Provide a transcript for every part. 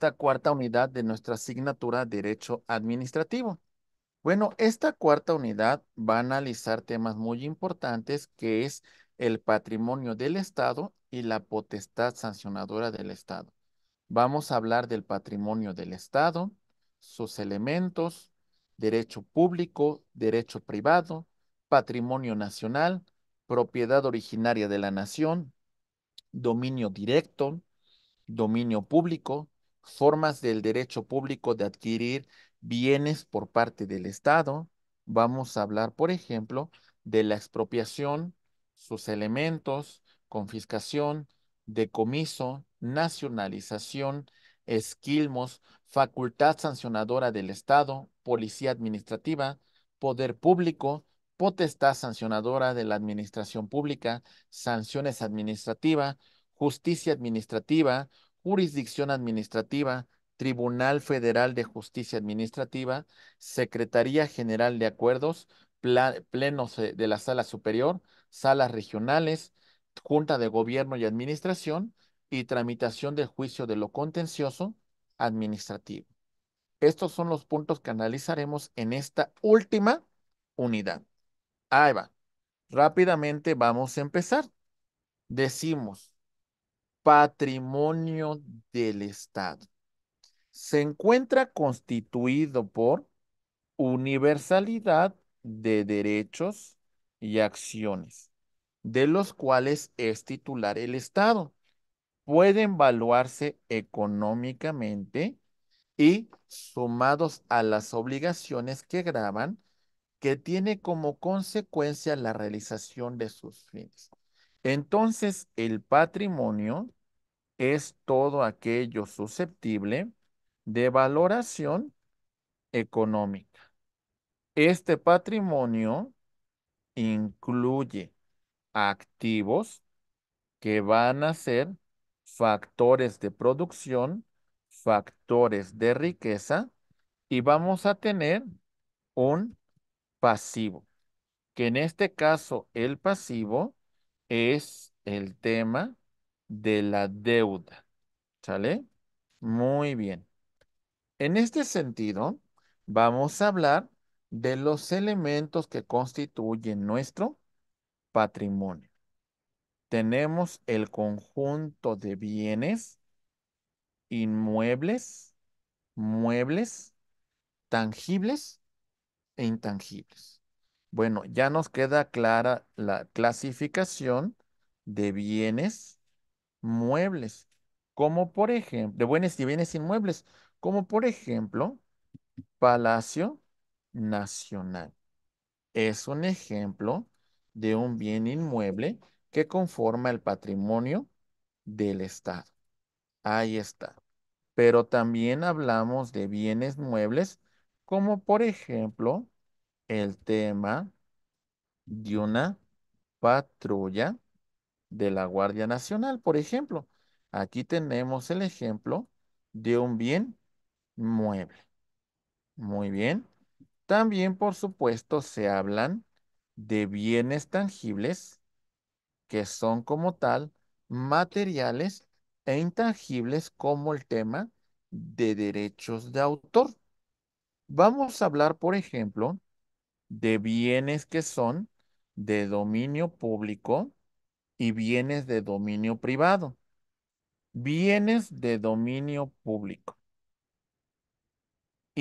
esta cuarta unidad de nuestra asignatura Derecho Administrativo. Bueno, esta cuarta unidad va a analizar temas muy importantes que es el patrimonio del Estado y la potestad sancionadora del Estado. Vamos a hablar del patrimonio del Estado, sus elementos, derecho público, derecho privado, patrimonio nacional, propiedad originaria de la nación, dominio directo, dominio público, formas del derecho público de adquirir bienes por parte del Estado. Vamos a hablar, por ejemplo, de la expropiación, sus elementos, confiscación, decomiso, nacionalización, esquilmos, facultad sancionadora del Estado, policía administrativa, poder público, potestad sancionadora de la administración pública, sanciones administrativas, justicia administrativa, jurisdicción administrativa, Tribunal Federal de Justicia Administrativa, Secretaría General de Acuerdos, plenos de la Sala Superior, salas regionales, Junta de Gobierno y Administración y tramitación del juicio de lo contencioso administrativo. Estos son los puntos que analizaremos en esta última unidad. Ahí va. Rápidamente vamos a empezar. Decimos, patrimonio del Estado. Se encuentra constituido por universalidad de derechos y acciones, de los cuales es titular el Estado. Pueden valuarse económicamente y sumados a las obligaciones que graban, que tiene como consecuencia la realización de sus fines. Entonces, el patrimonio es todo aquello susceptible de valoración económica. Este patrimonio incluye activos que van a ser factores de producción, factores de riqueza y vamos a tener un pasivo, que en este caso el pasivo es el tema de la deuda. ¿Sale? Muy bien. En este sentido, vamos a hablar de los elementos que constituyen nuestro patrimonio. Tenemos el conjunto de bienes, inmuebles, muebles, tangibles e intangibles. Bueno, ya nos queda clara la clasificación de bienes, muebles, como por ejemplo, de buenos y bienes inmuebles, como por ejemplo, Palacio Nacional. Es un ejemplo de un bien inmueble que conforma el patrimonio del Estado. Ahí está. Pero también hablamos de bienes muebles, como por ejemplo, el tema de una patrulla de la Guardia Nacional, por ejemplo. Aquí tenemos el ejemplo de un bien mueble. Muy bien. También, por supuesto, se hablan de bienes tangibles que son como tal materiales e intangibles como el tema de derechos de autor. Vamos a hablar, por ejemplo, de bienes que son de dominio público y bienes de dominio privado. Bienes de dominio público.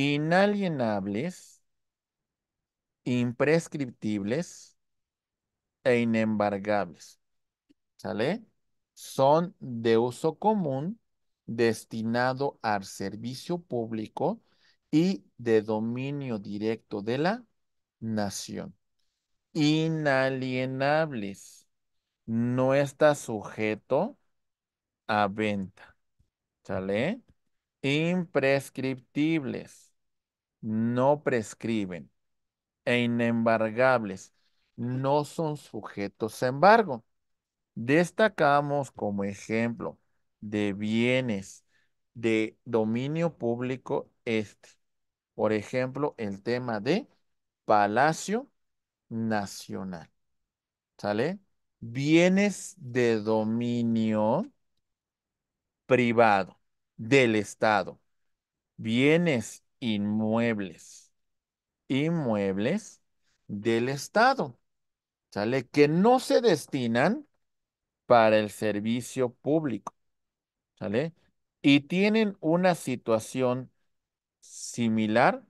Inalienables, imprescriptibles e inembargables. ¿Sale? Son de uso común destinado al servicio público y de dominio directo de la nación. Inalienables no está sujeto a venta. ¿Sale? Imprescriptibles. No prescriben. E inembargables. No son sujetos Sin embargo. Destacamos como ejemplo de bienes de dominio público este. Por ejemplo, el tema de Palacio Nacional. ¿Sale? bienes de dominio privado del Estado, bienes inmuebles, inmuebles del Estado, ¿sale? Que no se destinan para el servicio público, ¿sale? Y tienen una situación similar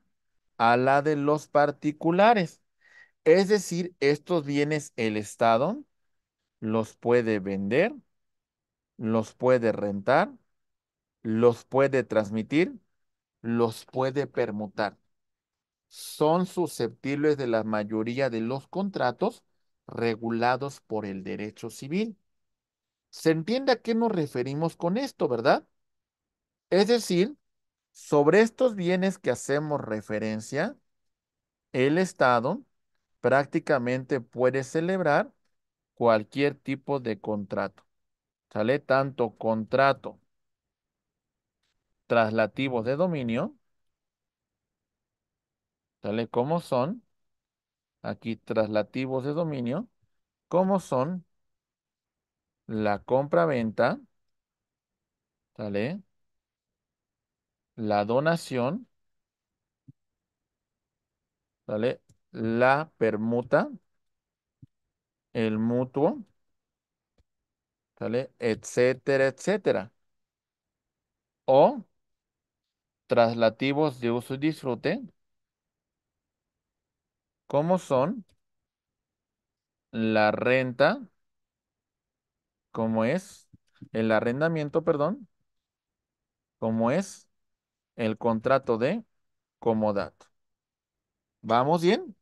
a la de los particulares. Es decir, estos bienes el Estado los puede vender, los puede rentar, los puede transmitir, los puede permutar. Son susceptibles de la mayoría de los contratos regulados por el derecho civil. Se entiende a qué nos referimos con esto, ¿verdad? Es decir, sobre estos bienes que hacemos referencia, el Estado prácticamente puede celebrar cualquier tipo de contrato. ¿Sale? Tanto contrato traslativos de dominio, ¿sale? Como son, aquí traslativos de dominio, ¿cómo son la compra-venta, ¿sale? La donación, ¿sale? La permuta, el mutuo, ¿sale? Etcétera, etcétera. O traslativos de uso y disfrute, como son la renta, como es el arrendamiento, perdón, como es el contrato de comodato. ¿Vamos bien?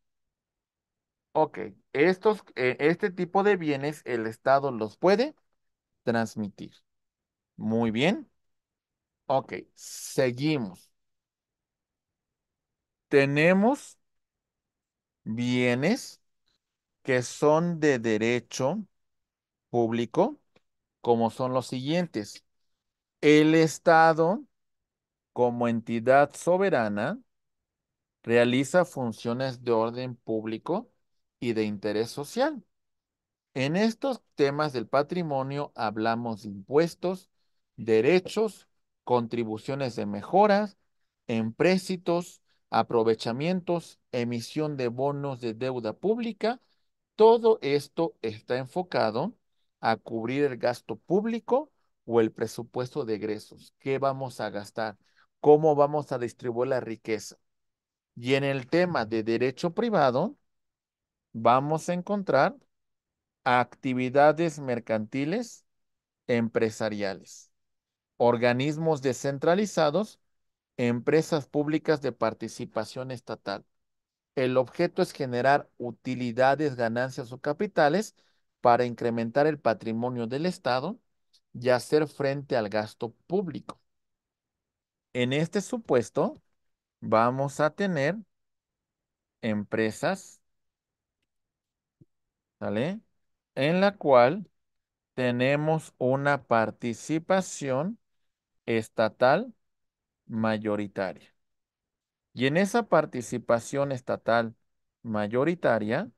Ok, eh, este tipo de bienes el Estado los puede transmitir. Muy bien. Ok, seguimos. Tenemos bienes que son de derecho público, como son los siguientes. El Estado, como entidad soberana, realiza funciones de orden público de interés social. En estos temas del patrimonio hablamos de impuestos, derechos, contribuciones de mejoras, empréstitos, aprovechamientos, emisión de bonos de deuda pública. Todo esto está enfocado a cubrir el gasto público o el presupuesto de egresos. ¿Qué vamos a gastar? ¿Cómo vamos a distribuir la riqueza? Y en el tema de derecho privado, vamos a encontrar actividades mercantiles empresariales, organismos descentralizados, empresas públicas de participación estatal. El objeto es generar utilidades, ganancias o capitales para incrementar el patrimonio del Estado y hacer frente al gasto público. En este supuesto, vamos a tener empresas ¿sale? En la cual tenemos una participación estatal mayoritaria. Y en esa participación estatal mayoritaria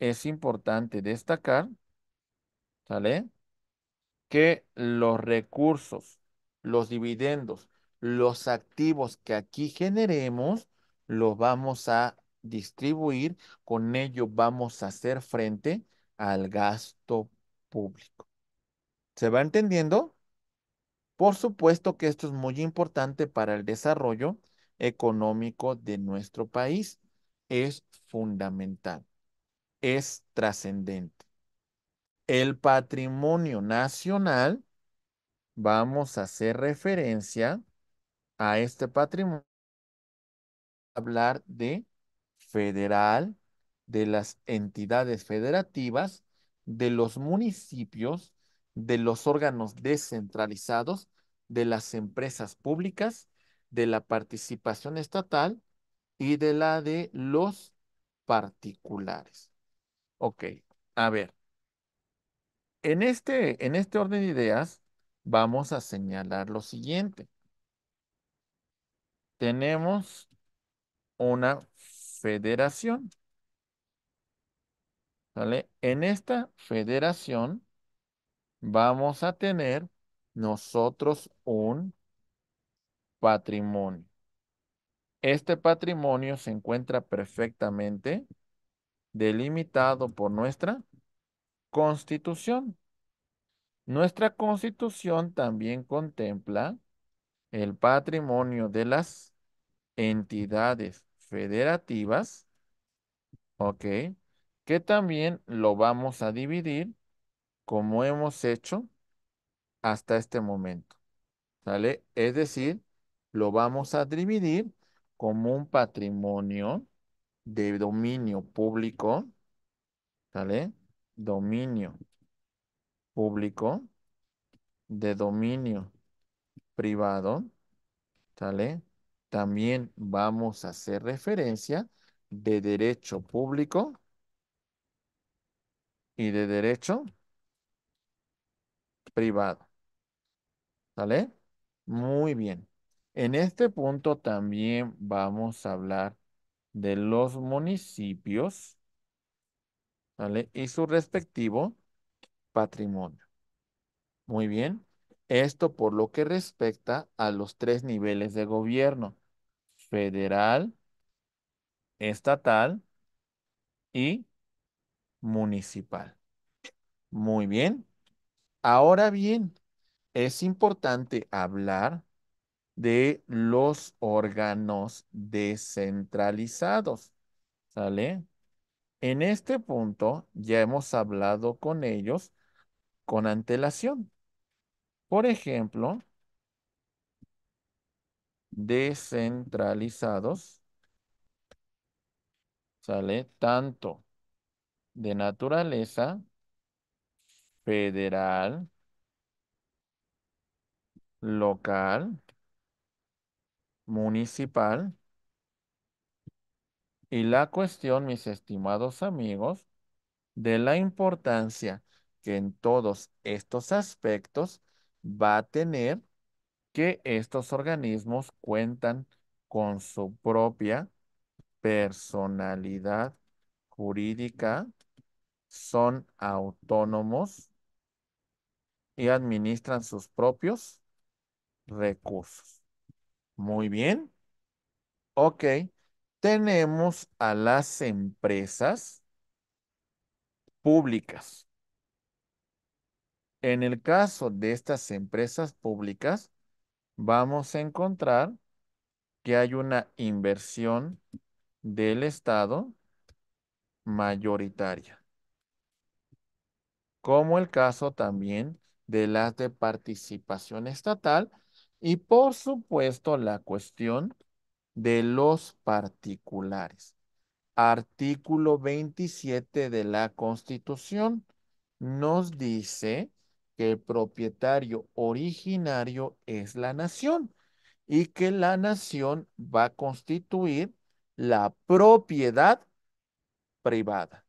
es importante destacar, ¿sale? Que los recursos, los dividendos, los activos que aquí generemos, los vamos a distribuir, con ello vamos a hacer frente al gasto público. ¿Se va entendiendo? Por supuesto que esto es muy importante para el desarrollo económico de nuestro país. Es fundamental, es trascendente. El patrimonio nacional, vamos a hacer referencia a este patrimonio, hablar de federal, de las entidades federativas, de los municipios, de los órganos descentralizados, de las empresas públicas, de la participación estatal y de la de los particulares. Ok, a ver. En este, en este orden de ideas, vamos a señalar lo siguiente. Tenemos una federación. En esta federación vamos a tener nosotros un patrimonio. Este patrimonio se encuentra perfectamente delimitado por nuestra constitución. Nuestra constitución también contempla el patrimonio de las entidades federativas, ¿ok? Que también lo vamos a dividir como hemos hecho hasta este momento, ¿sale? Es decir, lo vamos a dividir como un patrimonio de dominio público, ¿sale? Dominio público, de dominio privado, ¿sale? También vamos a hacer referencia de derecho público y de derecho privado. ¿Sale? Muy bien. En este punto también vamos a hablar de los municipios y su respectivo patrimonio. Muy bien. Esto por lo que respecta a los tres niveles de gobierno federal, estatal y municipal. Muy bien. Ahora bien, es importante hablar de los órganos descentralizados. ¿Sale? En este punto ya hemos hablado con ellos con antelación. Por ejemplo, descentralizados, sale tanto de naturaleza federal, local, municipal. Y la cuestión, mis estimados amigos, de la importancia que en todos estos aspectos va a tener que estos organismos cuentan con su propia personalidad jurídica, son autónomos y administran sus propios recursos. Muy bien. Ok. Tenemos a las empresas públicas. En el caso de estas empresas públicas, vamos a encontrar que hay una inversión del Estado mayoritaria, como el caso también de las de participación estatal y por supuesto la cuestión de los particulares. Artículo 27 de la Constitución nos dice el propietario originario es la nación y que la nación va a constituir la propiedad privada.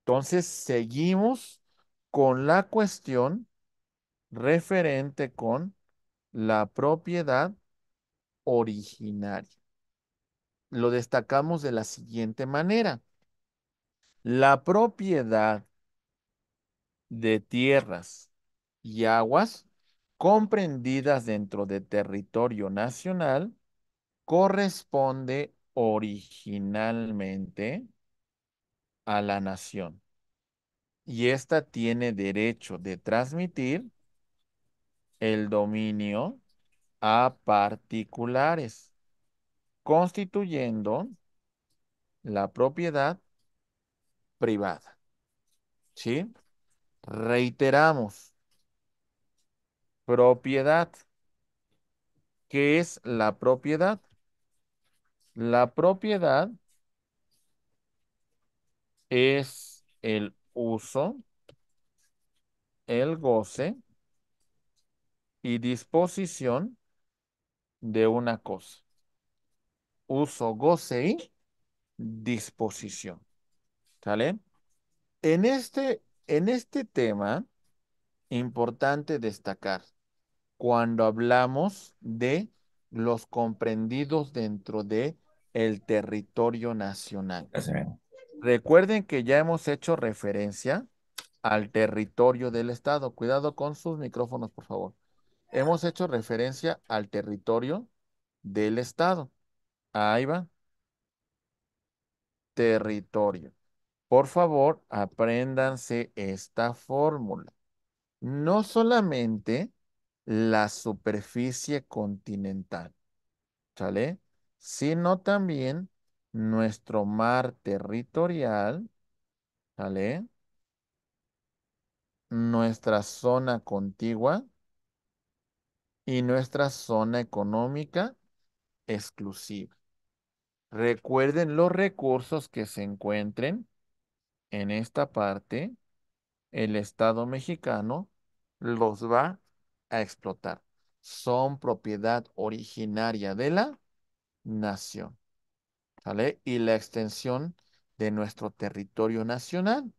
Entonces, seguimos con la cuestión referente con la propiedad originaria. Lo destacamos de la siguiente manera. La propiedad de tierras y aguas comprendidas dentro de territorio nacional corresponde originalmente a la nación y ésta tiene derecho de transmitir el dominio a particulares, constituyendo la propiedad privada. ¿Sí? Reiteramos, propiedad. ¿Qué es la propiedad? La propiedad es el uso, el goce y disposición de una cosa. Uso, goce y disposición. ¿Sale? En este en este tema, importante destacar, cuando hablamos de los comprendidos dentro de el territorio nacional. Recuerden que ya hemos hecho referencia al territorio del Estado. Cuidado con sus micrófonos, por favor. Hemos hecho referencia al territorio del Estado. Ahí va. Territorio. Por favor, apréndanse esta fórmula. No solamente la superficie continental, ¿sale? Sino también nuestro mar territorial, ¿sale? Nuestra zona contigua y nuestra zona económica exclusiva. Recuerden los recursos que se encuentren en esta parte, el Estado mexicano los va a explotar. Son propiedad originaria de la nación. ¿vale? Y la extensión de nuestro territorio nacional.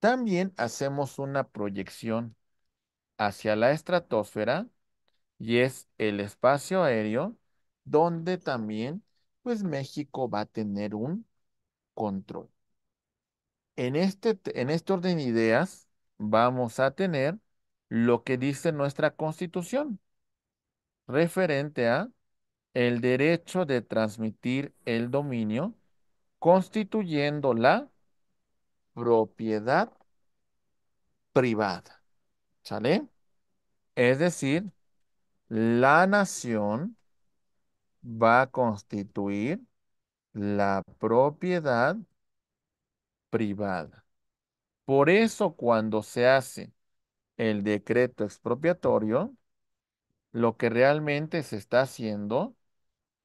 También hacemos una proyección hacia la estratosfera y es el espacio aéreo donde también pues México va a tener un control. En este, en este orden de ideas vamos a tener lo que dice nuestra Constitución referente a el derecho de transmitir el dominio constituyendo la propiedad privada. ¿Sale? Es decir, la nación va a constituir la propiedad privada. Por eso cuando se hace el decreto expropiatorio, lo que realmente se está haciendo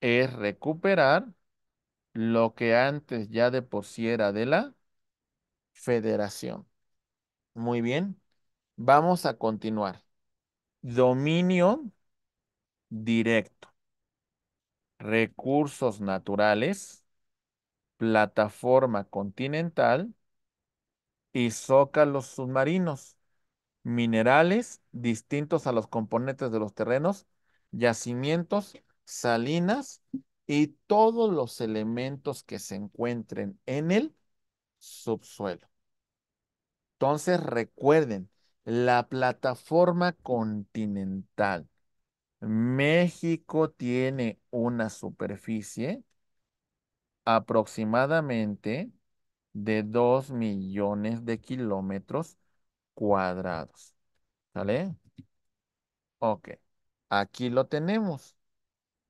es recuperar lo que antes ya de de la federación. Muy bien, vamos a continuar. Dominio directo. Recursos naturales plataforma continental y zócalos submarinos, minerales distintos a los componentes de los terrenos, yacimientos, salinas y todos los elementos que se encuentren en el subsuelo. Entonces recuerden, la plataforma continental. México tiene una superficie aproximadamente de 2 millones de kilómetros cuadrados. ¿Sale? Ok, aquí lo tenemos.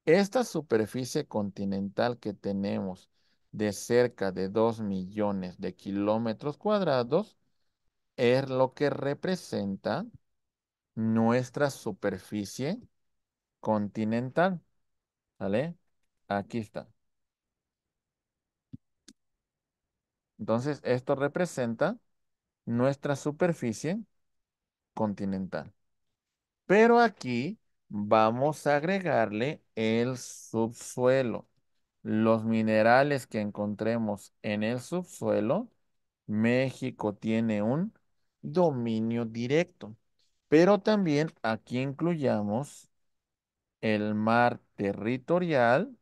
Esta superficie continental que tenemos de cerca de 2 millones de kilómetros cuadrados es lo que representa nuestra superficie continental. ¿Sale? Aquí está. Entonces, esto representa nuestra superficie continental. Pero aquí vamos a agregarle el subsuelo. Los minerales que encontremos en el subsuelo, México tiene un dominio directo. Pero también aquí incluyamos el mar territorial,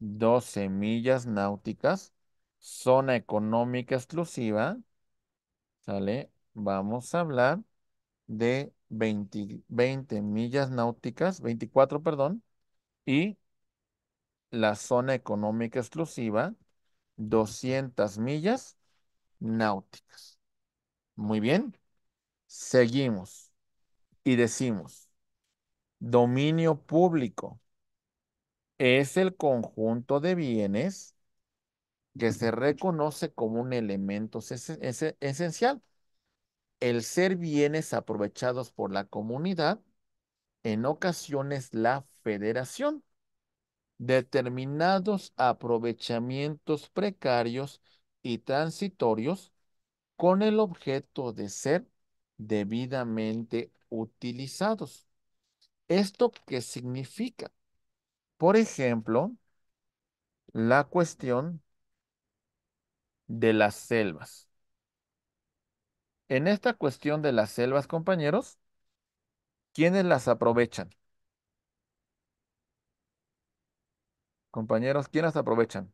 dos millas náuticas, zona económica exclusiva, ¿sale? Vamos a hablar de 20, millas náuticas, 24, perdón, y la zona económica exclusiva, 200 millas náuticas. Muy bien. Seguimos y decimos, dominio público es el conjunto de bienes que se reconoce como un elemento esencial. El ser bienes aprovechados por la comunidad, en ocasiones la federación. Determinados aprovechamientos precarios y transitorios con el objeto de ser debidamente utilizados. ¿Esto qué significa? Por ejemplo, la cuestión de las selvas. En esta cuestión de las selvas, compañeros, ¿quiénes las aprovechan? Compañeros, ¿quiénes las aprovechan?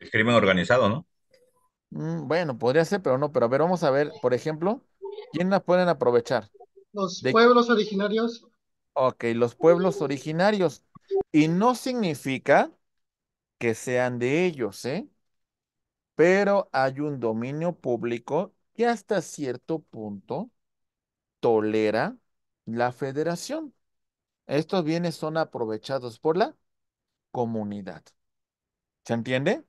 El crimen organizado, ¿no? Mm, bueno, podría ser, pero no. Pero a ver, vamos a ver, por ejemplo, ¿quién las pueden aprovechar? Los pueblos originarios. Ok, los pueblos originarios. Y no significa que sean de ellos, ¿eh? Pero hay un dominio público que hasta cierto punto tolera la federación. Estos bienes son aprovechados por la comunidad. ¿Se entiende?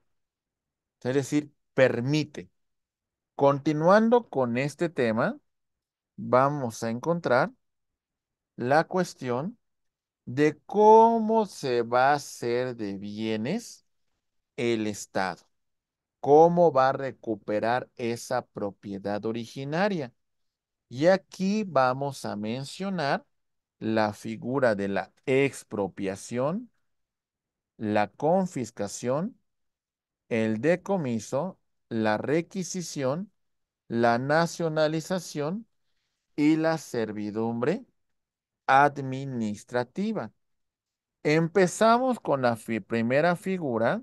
Es decir, permite. Continuando con este tema, vamos a encontrar la cuestión de cómo se va a hacer de bienes el Estado, cómo va a recuperar esa propiedad originaria. Y aquí vamos a mencionar la figura de la expropiación, la confiscación, el decomiso, la requisición, la nacionalización y la servidumbre administrativa. Empezamos con la primera figura,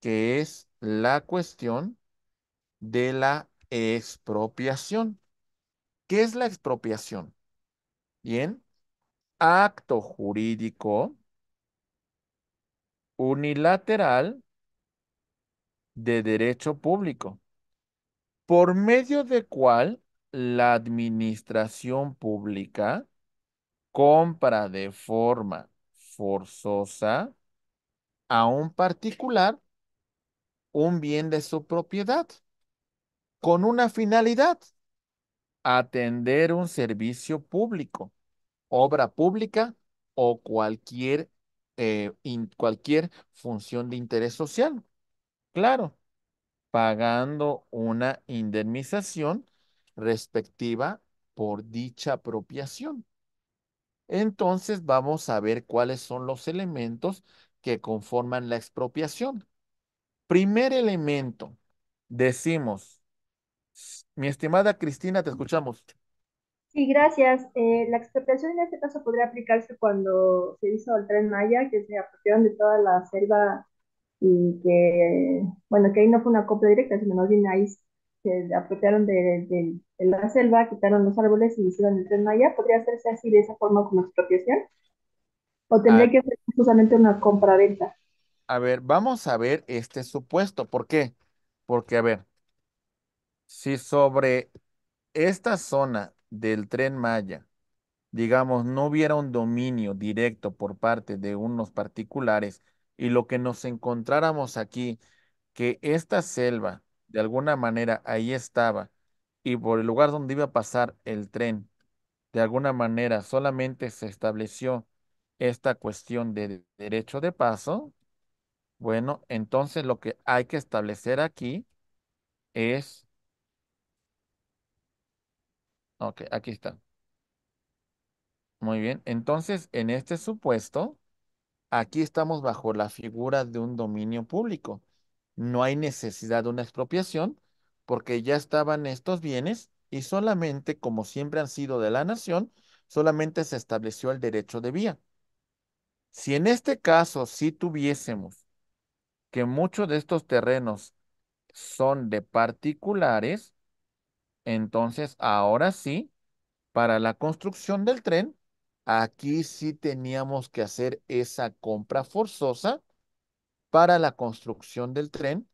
que es la cuestión de la expropiación. ¿Qué es la expropiación? Bien, acto jurídico unilateral de derecho público, por medio de cual la administración pública compra de forma forzosa a un particular un bien de su propiedad con una finalidad, atender un servicio público, obra pública o cualquier, eh, cualquier función de interés social. Claro, pagando una indemnización respectiva por dicha apropiación. Entonces vamos a ver cuáles son los elementos que conforman la expropiación. Primer elemento, decimos, mi estimada Cristina, te escuchamos. Sí, gracias. Eh, la expropiación en este caso podría aplicarse cuando se hizo el Tren Maya, que se apropiaron de toda la selva y que, bueno, que ahí no fue una copia directa, sino más bien ahí se apropiaron de, la selva, quitaron los árboles y hicieron el tren Maya, ¿podría hacerse así de esa forma como expropiación? ¿O tendría ah. que ser justamente una compra-venta A ver, vamos a ver este supuesto. ¿Por qué? Porque, a ver, si sobre esta zona del tren Maya, digamos, no hubiera un dominio directo por parte de unos particulares y lo que nos encontráramos aquí, que esta selva de alguna manera ahí estaba y por el lugar donde iba a pasar el tren, de alguna manera solamente se estableció esta cuestión de derecho de paso, bueno, entonces lo que hay que establecer aquí es... Ok, aquí está. Muy bien, entonces en este supuesto, aquí estamos bajo la figura de un dominio público no hay necesidad de una expropiación porque ya estaban estos bienes y solamente, como siempre han sido de la nación, solamente se estableció el derecho de vía. Si en este caso sí tuviésemos que muchos de estos terrenos son de particulares, entonces ahora sí, para la construcción del tren, aquí sí teníamos que hacer esa compra forzosa para la construcción del tren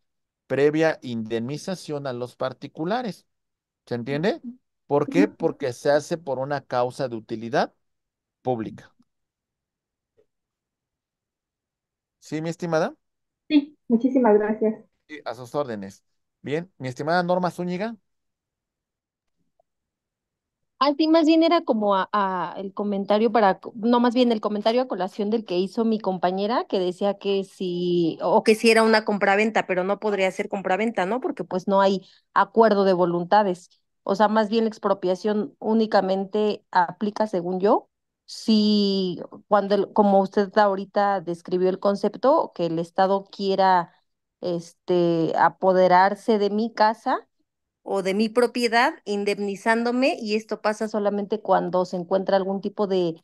previa indemnización a los particulares. ¿Se entiende? ¿Por qué? Porque se hace por una causa de utilidad pública. ¿Sí, mi estimada? Sí, muchísimas gracias. Sí, a sus órdenes. Bien, mi estimada Norma Zúñiga. Ah, más bien era como a, el comentario para, no, más bien el comentario a colación del que hizo mi compañera, que decía que si, o que si era una compraventa, pero no podría ser compraventa, ¿no? Porque pues no hay acuerdo de voluntades. O sea, más bien la expropiación únicamente aplica, según yo, si cuando, como usted ahorita describió el concepto, que el Estado quiera este, apoderarse de mi casa o de mi propiedad indemnizándome y esto pasa solamente cuando se encuentra algún tipo de,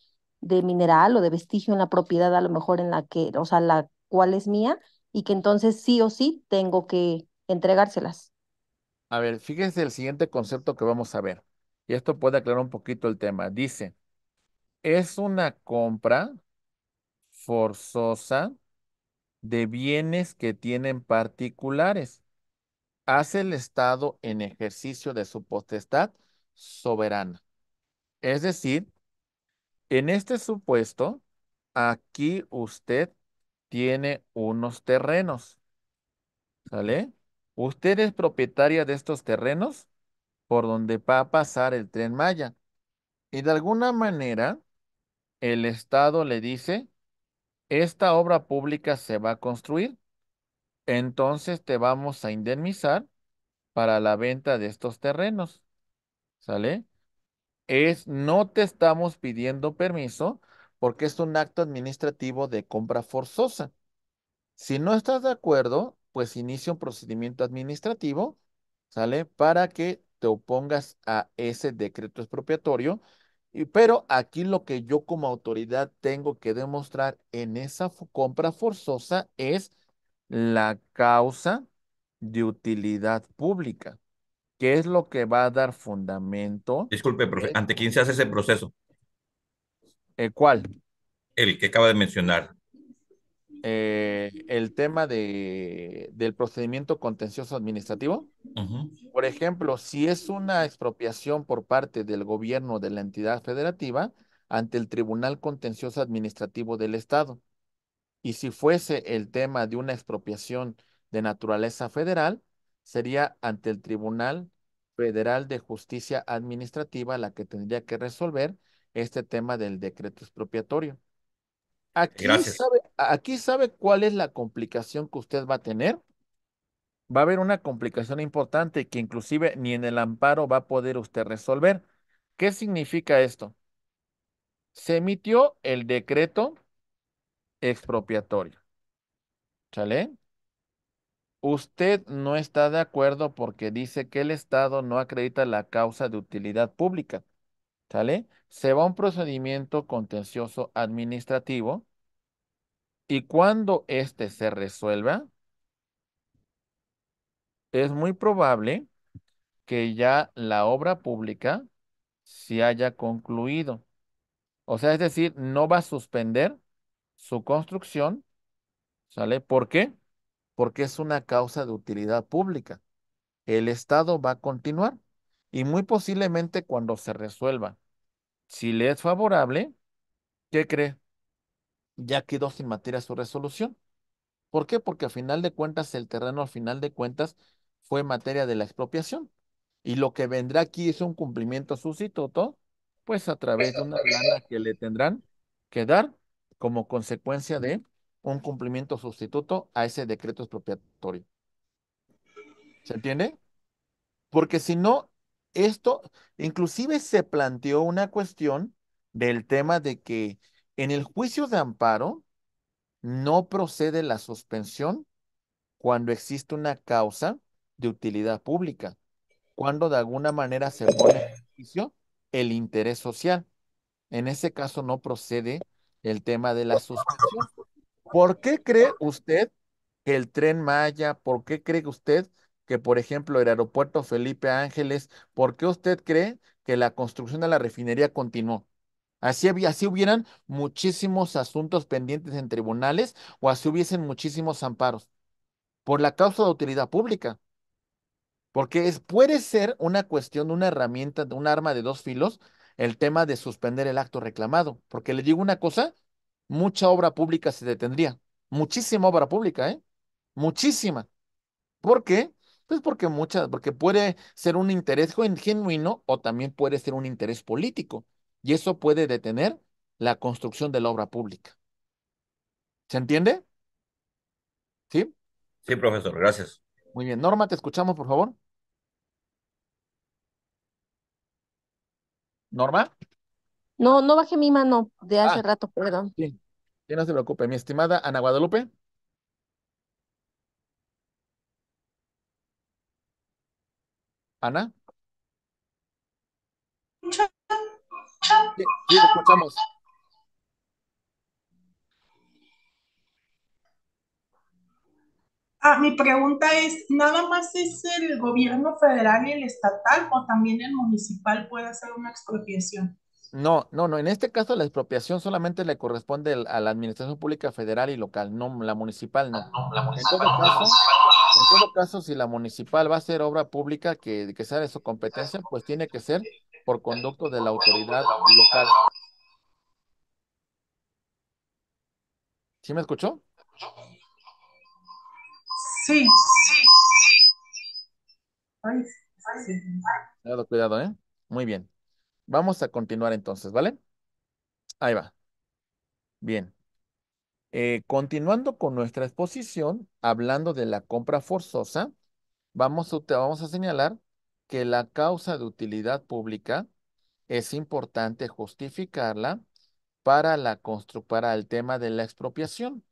mineral o de vestigio en la propiedad a lo mejor en la que, o sea, la cual es mía y que entonces sí o sí tengo que entregárselas. A ver, fíjense el siguiente concepto que vamos a ver y esto puede aclarar un poquito el tema. Dice, es una compra forzosa de bienes que tienen particulares hace el Estado en ejercicio de su potestad soberana. Es decir, en este supuesto, aquí usted tiene unos terrenos. ¿Sale? Usted es propietaria de estos terrenos por donde va a pasar el tren Maya. Y de alguna manera, el Estado le dice, esta obra pública se va a construir entonces te vamos a indemnizar para la venta de estos terrenos. ¿Sale? Es, no te estamos pidiendo permiso porque es un acto administrativo de compra forzosa. Si no estás de acuerdo, pues inicia un procedimiento administrativo, ¿sale? Para que te opongas a ese decreto expropiatorio. Y, pero aquí lo que yo como autoridad tengo que demostrar en esa compra forzosa es la causa de utilidad pública, que es lo que va a dar fundamento. Disculpe, profe, ¿ante quién se hace ese proceso? ¿El eh, ¿Cuál? El que acaba de mencionar. Eh, el tema de, del procedimiento contencioso administrativo. Por ejemplo, si es una expropiación por parte del gobierno de la entidad federativa ante el Tribunal Contencioso Administrativo del Estado. Y si fuese el tema de una expropiación de naturaleza federal, sería ante el Tribunal Federal de Justicia Administrativa la que tendría que resolver este tema del decreto expropiatorio. Aquí sabe, aquí sabe, cuál es la complicación que usted va a tener. Va a haber una complicación importante que inclusive ni en el amparo va a poder usted resolver. ¿Qué significa esto? Se emitió el decreto expropiatorio. ¿Sale? Usted no está de acuerdo porque dice que el Estado no acredita la causa de utilidad pública. ¿Sale? Se va a un procedimiento contencioso administrativo y cuando este se resuelva, es muy probable que ya la obra pública se haya concluido. O sea, es decir, no va a suspender su construcción, ¿sale? ¿Por qué? Porque es una causa de utilidad pública. El Estado va a continuar y muy posiblemente cuando se resuelva, si le es favorable, ¿qué cree? Ya quedó sin materia su resolución. ¿Por qué? Porque al final de cuentas, el terreno al final de cuentas fue materia de la expropiación. Y lo que vendrá aquí es un cumplimiento sustituto, pues a través de una plana que le tendrán que dar como consecuencia de un cumplimiento sustituto a ese decreto expropiatorio. ¿Se entiende? Porque si no, esto inclusive se planteó una cuestión del tema de que en el juicio de amparo no procede la suspensión cuando existe una causa de utilidad pública, cuando de alguna manera se pone en juicio el interés social. En ese caso no procede el tema de la suspensión. ¿Por qué cree usted que el tren Maya, por qué cree usted que, por ejemplo, el aeropuerto Felipe Ángeles, por qué usted cree que la construcción de la refinería continuó? Así, había, así hubieran muchísimos asuntos pendientes en tribunales o así hubiesen muchísimos amparos por la causa de utilidad pública. Porque puede ser una cuestión de una herramienta, de un arma de dos filos, el tema de suspender el acto reclamado, porque le digo una cosa, mucha obra pública se detendría, muchísima obra pública, ¿eh? Muchísima. ¿Por qué? Pues porque muchas, porque puede ser un interés genuino o también puede ser un interés político, y eso puede detener la construcción de la obra pública. ¿Se entiende? ¿Sí? Sí, profesor, gracias. Muy bien. Norma, te escuchamos, por favor. Norma. No, no bajé mi mano de hace ah. rato, perdón. Bien. no se preocupe, mi estimada Ana Guadalupe. Ana. sí, escuchamos. Ah, mi pregunta es, ¿nada más es el gobierno federal y el estatal o también el municipal puede hacer una expropiación? No, no, no. En este caso la expropiación solamente le corresponde a la administración pública federal y local, no la municipal, no. en, todo caso, si la municipal va a ser obra pública que, que sea de su competencia, pues tiene que ser por conducto de la autoridad local. ¿Sí me escuchó? Sí, sí, sí. Cuidado, cuidado, ¿eh? Muy bien. Vamos a continuar entonces, ¿vale? Ahí va. Bien. Eh, continuando con nuestra exposición, hablando de la compra forzosa, vamos a, vamos a señalar que la causa de utilidad pública es importante justificarla para, la para el tema de la expropiación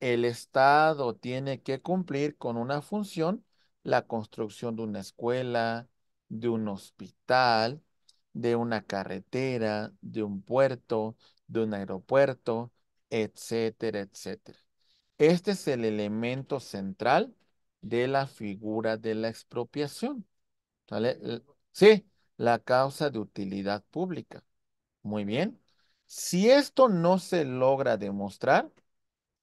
el Estado tiene que cumplir con una función, la construcción de una escuela, de un hospital, de una carretera, de un puerto, de un aeropuerto, etcétera, etcétera. Este es el elemento central de la figura de la expropiación. Sí, la causa de utilidad pública. Muy bien. Si esto no se logra demostrar,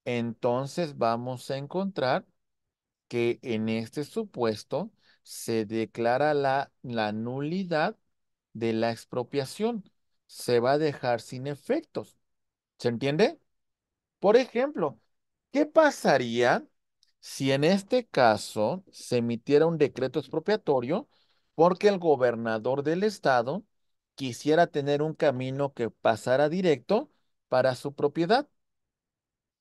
entonces vamos a encontrar que en este supuesto se declara la, nulidad de la expropiación. Se va a dejar sin efectos. ¿Se entiende? Por ejemplo, ¿qué pasaría si en este caso se emitiera un decreto expropiatorio porque el gobernador del estado quisiera tener un camino que pasara directo para su propiedad?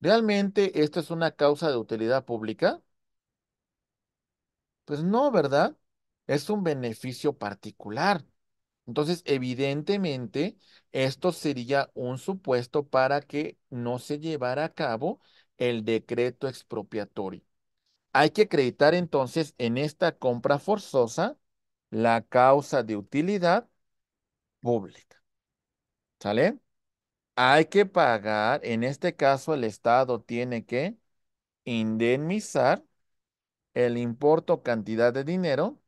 ¿Realmente esto es una causa de utilidad pública? Pues no, ¿verdad? Es un beneficio particular. Entonces, evidentemente, esto sería un supuesto para que no se llevara a cabo el decreto expropiatorio. Hay que acreditar entonces en esta compra forzosa la causa de utilidad pública. ¿Sale? Hay que pagar, en este caso el Estado tiene que indemnizar el importo o cantidad de dinero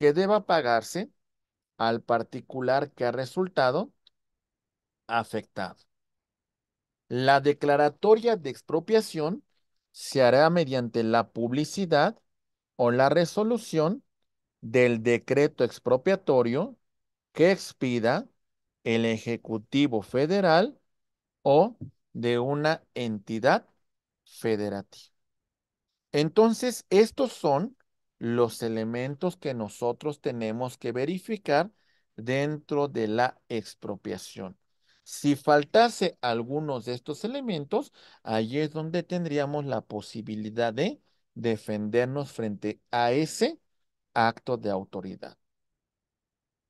que deba pagarse al particular que ha resultado afectado. La declaratoria de expropiación se hará mediante la publicidad o la resolución del decreto expropiatorio que expida el Ejecutivo Federal o de una entidad federativa. Entonces, estos son los elementos que nosotros tenemos que verificar dentro de la expropiación. Si faltase algunos de estos elementos, allí es donde tendríamos la posibilidad de defendernos frente a ese acto de autoridad.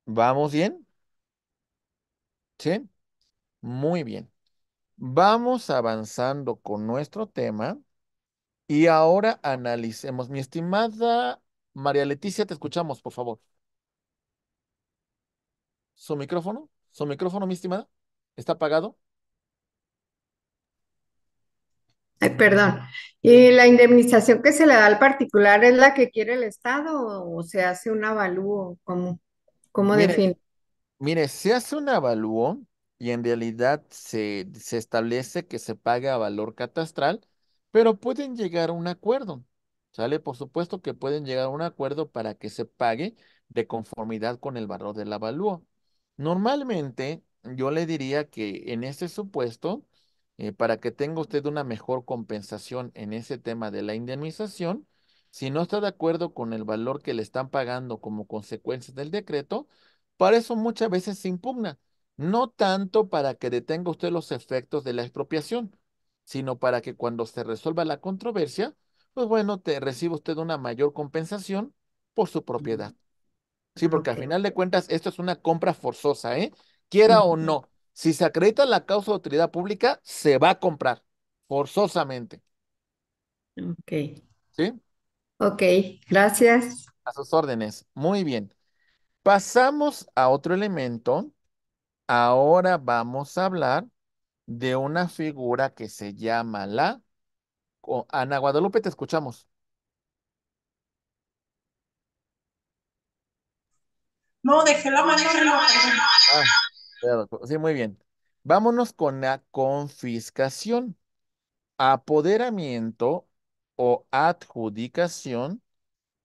¿Vamos bien? ¿Sí? Muy bien. Vamos avanzando con nuestro tema y ahora analicemos. Mi estimada María Leticia, te escuchamos, por favor. ¿Su micrófono? ¿Su micrófono, mi estimada? ¿Está apagado? perdón. ¿Y la indemnización que se le da al particular es la que quiere el Estado o se hace un avalúo? ¿Cómo, define? Mire, se hace un avalúo y en realidad se, establece que se paga a valor catastral, pero pueden llegar a un acuerdo. ¿Sale? Por supuesto que pueden llegar a un acuerdo para que se pague de conformidad con el valor del avalúo. Normalmente, yo le diría que en este supuesto, eh, para que tenga usted una mejor compensación en ese tema de la indemnización, si no está de acuerdo con el valor que le están pagando como consecuencia del decreto, para eso muchas veces se impugna no tanto para que detenga usted los efectos de la expropiación, sino para que cuando se resuelva la controversia, pues bueno, te reciba usted una mayor compensación por su propiedad. Sí, porque al final de cuentas esto es una compra forzosa, ¿eh? Quiera o no, si se acredita la causa de autoridad pública, se va a comprar forzosamente. Ok. ¿Sí? Ok, gracias. A sus órdenes. Muy bien. Pasamos a otro elemento Ahora vamos a hablar de una figura que se llama la... Ana Guadalupe, te escuchamos. No, déjelo, déjelo, ah, sí, muy bien. Vámonos con la confiscación, apoderamiento o adjudicación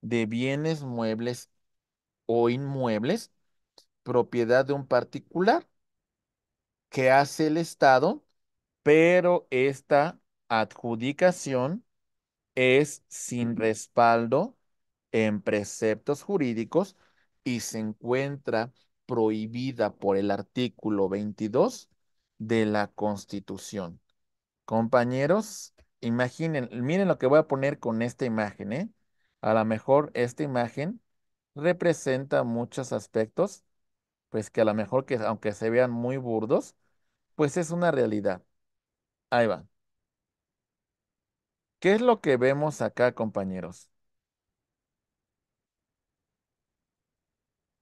de bienes muebles o inmuebles, propiedad de un particular que hace el Estado, pero esta adjudicación es sin respaldo en preceptos jurídicos y se encuentra prohibida por el artículo 22 de la Constitución. Compañeros, imaginen, miren lo que voy a poner con esta imagen, ¿eh? A lo mejor esta imagen representa muchos aspectos es pues, que a lo mejor que aunque se vean muy burdos, pues es una realidad. Ahí va. ¿Qué es lo que vemos acá, compañeros?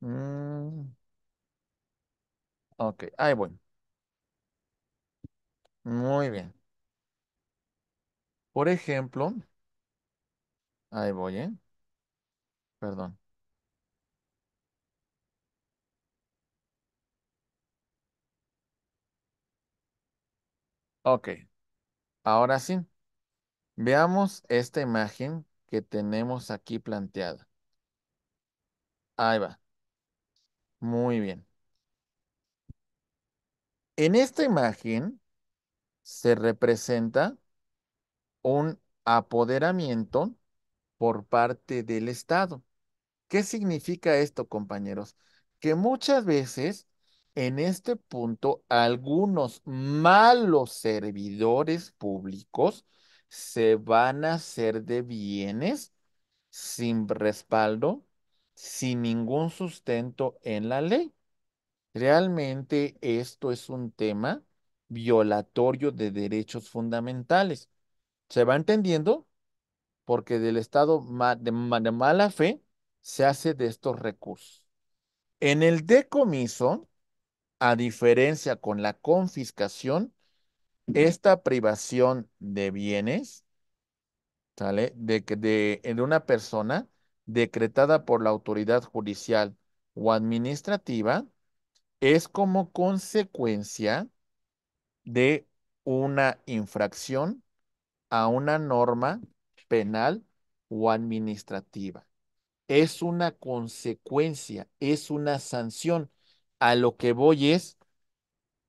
Mm. Ok, ahí voy. Muy bien. Por ejemplo, ahí voy, ¿eh? Perdón. Ok, ahora sí. Veamos esta imagen que tenemos aquí planteada. Ahí va. Muy bien. En esta imagen se representa un apoderamiento por parte del Estado. ¿Qué significa esto, compañeros? Que muchas veces en este punto, algunos malos servidores públicos se van a hacer de bienes sin respaldo, sin ningún sustento en la ley. Realmente esto es un tema violatorio de derechos fundamentales. ¿Se va entendiendo? Porque del estado de mala fe se hace de estos recursos. En el decomiso, a diferencia con la confiscación, esta privación de bienes, ¿sale? De, de, de una persona decretada por la autoridad judicial o administrativa es como consecuencia de una infracción a una norma penal o administrativa. Es una consecuencia, es una sanción a lo que voy es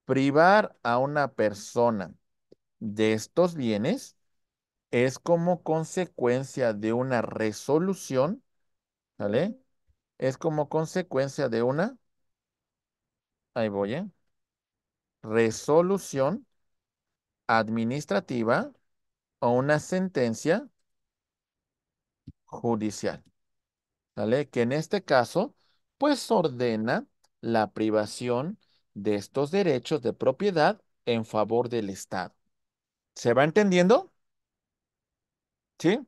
privar a una persona de estos bienes es como consecuencia de una resolución, ¿sale? Es como consecuencia de una, ahí voy, ¿eh? Resolución administrativa o una sentencia judicial, ¿sale? Que en este caso, pues ordena la privación de estos derechos de propiedad en favor del Estado. ¿Se va entendiendo? ¿Sí?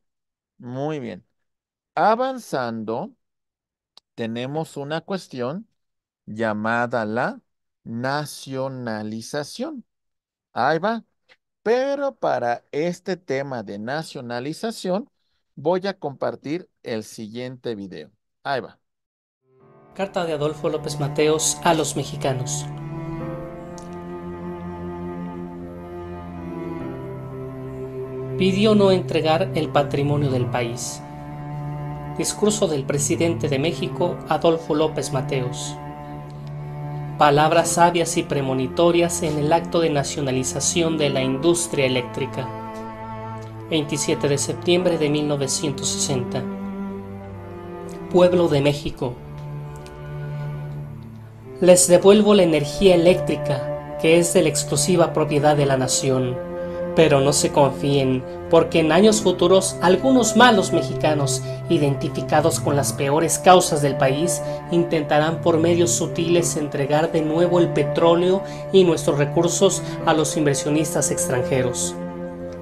Muy bien. Avanzando, tenemos una cuestión llamada la nacionalización. Ahí va. Pero para este tema de nacionalización, voy a compartir el siguiente video. Ahí va. Carta de Adolfo López Mateos a los mexicanos. Pidió no entregar el patrimonio del país. Discurso del presidente de México, Adolfo López Mateos. Palabras sabias y premonitorias en el acto de nacionalización de la industria eléctrica. 27 de septiembre de 1960. Pueblo de México les devuelvo la energía eléctrica, que es de la exclusiva propiedad de la nación. Pero no se confíen, porque en años futuros algunos malos mexicanos, identificados con las peores causas del país, intentarán por medios sutiles entregar de nuevo el petróleo y nuestros recursos a los inversionistas extranjeros.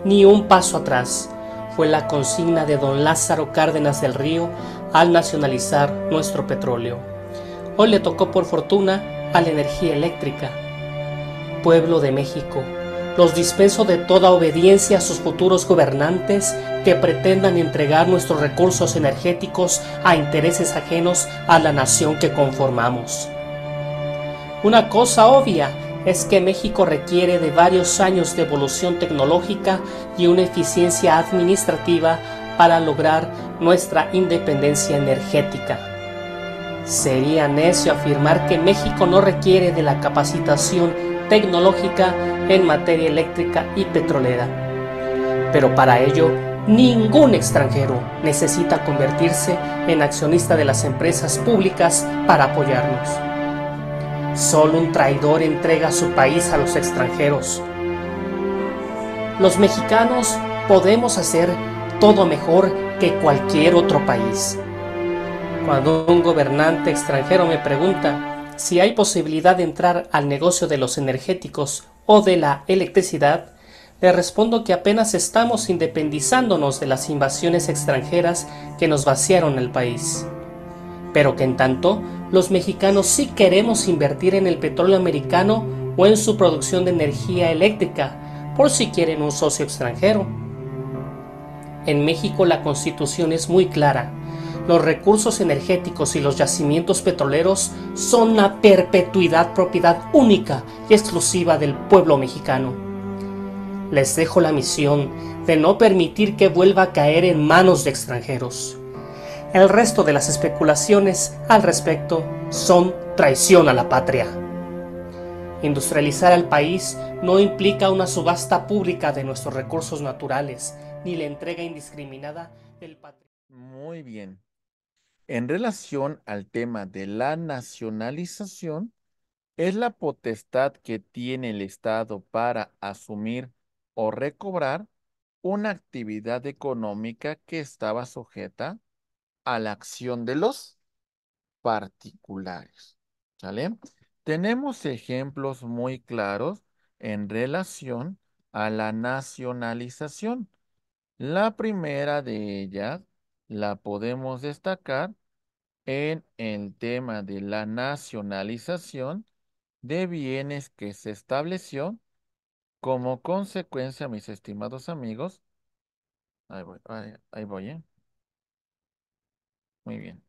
Ni un paso atrás fue la consigna de don Lázaro Cárdenas del Río al nacionalizar nuestro petróleo. Hoy le tocó por fortuna a la energía eléctrica. Pueblo de México, los dispenso de toda obediencia a sus futuros gobernantes que pretendan entregar nuestros recursos energéticos a intereses ajenos a la nación que conformamos. Una cosa obvia es que México requiere de varios años de evolución tecnológica y una eficiencia administrativa para lograr nuestra independencia energética. Sería necio afirmar que México no requiere de la capacitación tecnológica en materia eléctrica y petrolera. Pero para ello, ningún extranjero necesita convertirse en accionista de las empresas públicas para apoyarnos. Solo un traidor entrega su país a los extranjeros. Los mexicanos podemos hacer todo mejor que cualquier otro país cuando un gobernante extranjero me pregunta si hay posibilidad de entrar al negocio de los energéticos o de la electricidad, le respondo que apenas estamos independizándonos de las invasiones extranjeras que nos vaciaron el país. Pero que en tanto, los mexicanos sí queremos invertir en el petróleo americano o en su producción de energía eléctrica, por si quieren un socio extranjero. En México la constitución es muy clara los recursos energéticos y los yacimientos petroleros son la perpetuidad propiedad única y exclusiva del pueblo mexicano. Les dejo la misión de no permitir que vuelva a caer en manos de extranjeros. El resto de las especulaciones al respecto son traición a la patria. Industrializar al país no implica una subasta pública de nuestros recursos naturales, ni la entrega indiscriminada del patrimonio. Muy bien en relación al tema de la nacionalización es la potestad que tiene el Estado para asumir o recobrar una actividad económica que estaba sujeta a la acción de los particulares. Tenemos ejemplos muy claros en relación a la nacionalización. La primera de ellas la podemos destacar en el tema de la nacionalización de bienes que se estableció como consecuencia, mis estimados amigos. Ahí voy, ahí, voy, ¿eh? Muy bien.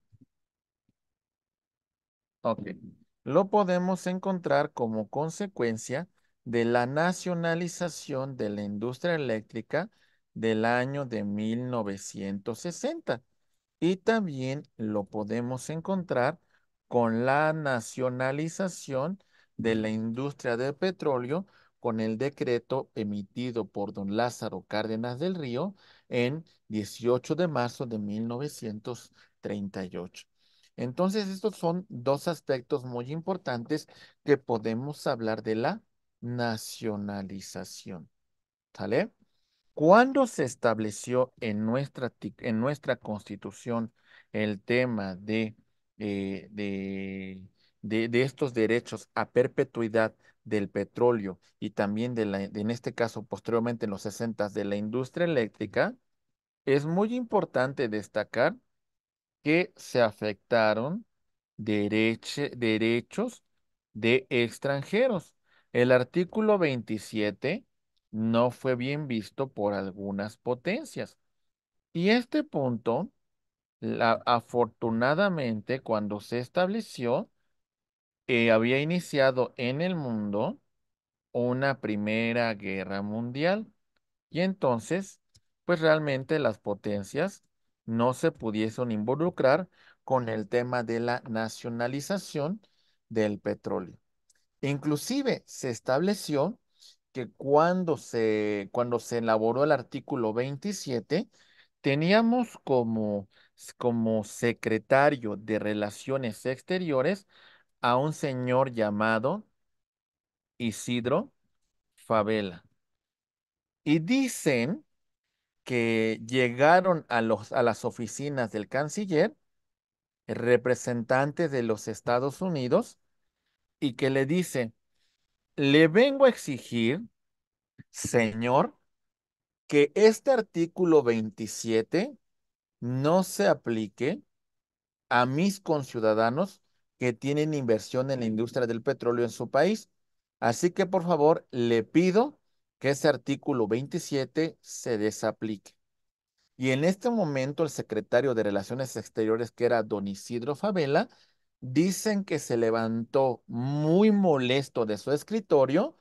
Ok. Lo podemos encontrar como consecuencia de la nacionalización de la industria eléctrica del año de 1960. Y también lo podemos encontrar con la nacionalización de la industria del petróleo con el decreto emitido por don Lázaro Cárdenas del Río en 18 de marzo de 1938. Entonces, estos son dos aspectos muy importantes que podemos hablar de la nacionalización. ¿Sale? Cuando se estableció en nuestra, en constitución el tema eh, de, de, estos derechos a perpetuidad del petróleo y también de la, en este caso posteriormente en los 60 de la industria eléctrica? Es muy importante destacar que se afectaron derechos de extranjeros. El artículo 27 no fue bien visto por algunas potencias. Y este punto, afortunadamente, cuando se estableció, eh, había iniciado en el mundo una primera guerra mundial. Y entonces, pues realmente las potencias no se pudiesen involucrar con el tema de la nacionalización del petróleo. Inclusive se estableció cuando se, cuando se elaboró el artículo 27, teníamos como, como secretario de Relaciones Exteriores a un señor llamado Isidro Favela. Y dicen que llegaron a, los, a las oficinas del canciller representantes de los Estados Unidos y que le dice, le vengo a exigir, señor, que este artículo 27 no se aplique a mis conciudadanos que tienen inversión en la industria del petróleo en su país. Así que, por favor, le pido que ese artículo 27 se desaplique. Y en este momento, el secretario de Relaciones Exteriores, que era don Isidro Favela, Dicen que se levantó muy molesto de su escritorio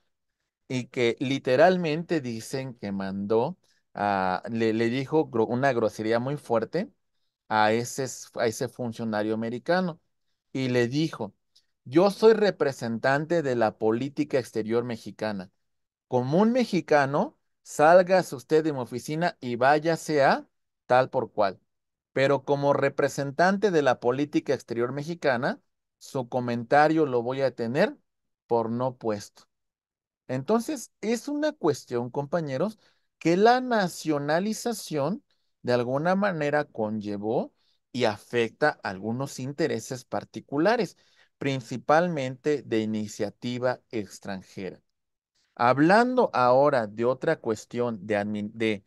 y que literalmente dicen que mandó, le, dijo una grosería muy fuerte a ese, a ese funcionario americano y le dijo, yo soy representante de la política exterior mexicana. Como un mexicano, sálgase usted de mi oficina y váyase a tal por cual pero como representante de la política exterior mexicana, su comentario lo voy a tener por no puesto. Entonces, es una cuestión, compañeros, que la nacionalización de alguna manera conllevó y afecta algunos intereses particulares, principalmente de iniciativa extranjera. Hablando ahora de otra cuestión de,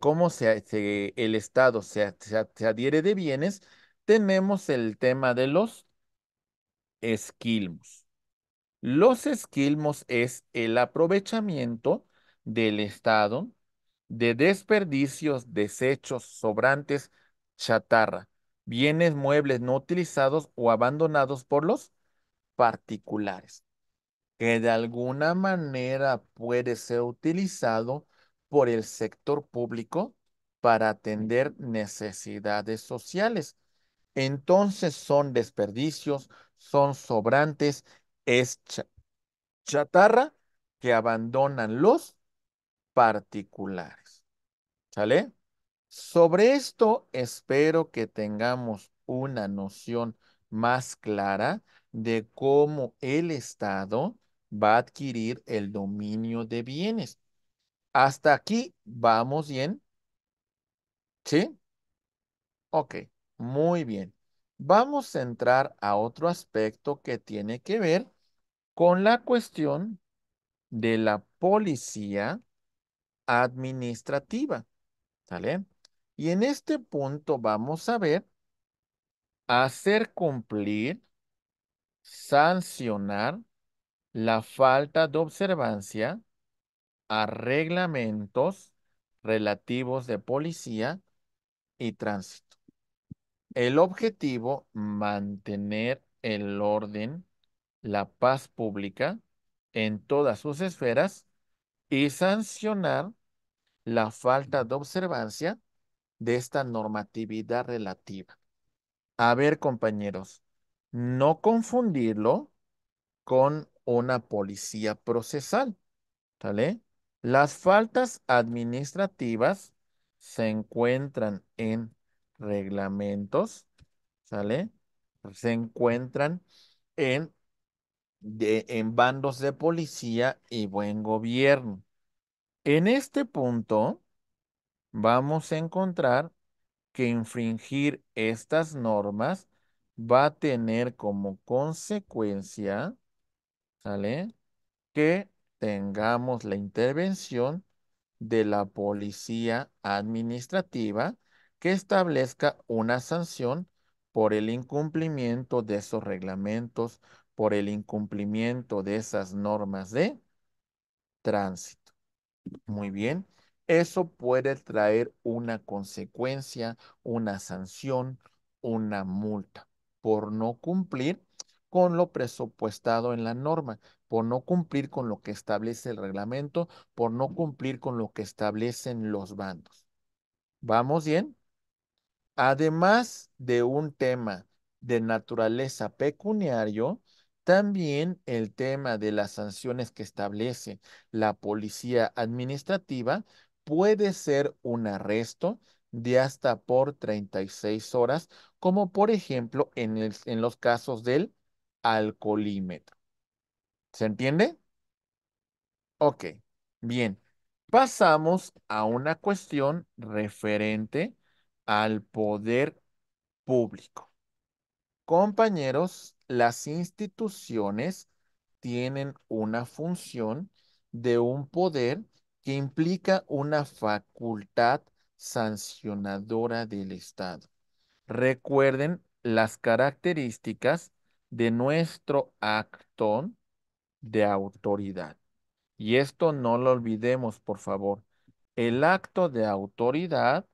cómo el Estado se, adhiere de bienes, tenemos el tema de los esquilmos. Los esquilmos es el aprovechamiento del Estado de desperdicios, desechos, sobrantes, chatarra, bienes muebles no utilizados o abandonados por los particulares que de alguna manera puede ser utilizado por el sector público para atender necesidades sociales. Entonces son desperdicios, son sobrantes, es chatarra que abandonan los particulares. ¿Sale? Sobre esto espero que tengamos una noción más clara de cómo el Estado va a adquirir el dominio de bienes. Hasta aquí vamos bien. ¿Sí? Ok, muy bien. Vamos a entrar a otro aspecto que tiene que ver con la cuestión de la policía administrativa. ¿Sale? Y en este punto vamos a ver hacer cumplir, sancionar la falta de observancia a reglamentos relativos de policía y tránsito. El objetivo, mantener el orden, la paz pública en todas sus esferas y sancionar la falta de observancia de esta normatividad relativa. A ver, compañeros, no confundirlo con una policía procesal. ¿Sale? Las faltas administrativas se encuentran en reglamentos, ¿sale? Se encuentran en, en bandos de policía y buen gobierno. En este punto vamos a encontrar que infringir estas normas va a tener como consecuencia ¿sale? Que tengamos la intervención de la policía administrativa que establezca una sanción por el incumplimiento de esos reglamentos, por el incumplimiento de esas normas de tránsito. Muy bien, eso puede traer una consecuencia, una sanción, una multa por no cumplir con lo presupuestado en la norma, por no cumplir con lo que establece el reglamento, por no cumplir con lo que establecen los bandos. ¿Vamos bien? Además de un tema de naturaleza pecuniario, también el tema de las sanciones que establece la policía administrativa puede ser un arresto de hasta por 36 horas, como por ejemplo en, en los casos del colímetro. ¿Se entiende? Ok, bien. Pasamos a una cuestión referente al poder público. Compañeros, las instituciones tienen una función de un poder que implica una facultad sancionadora del Estado. Recuerden las características de nuestro acto de autoridad. Y esto no lo olvidemos, por favor. El acto de autoridad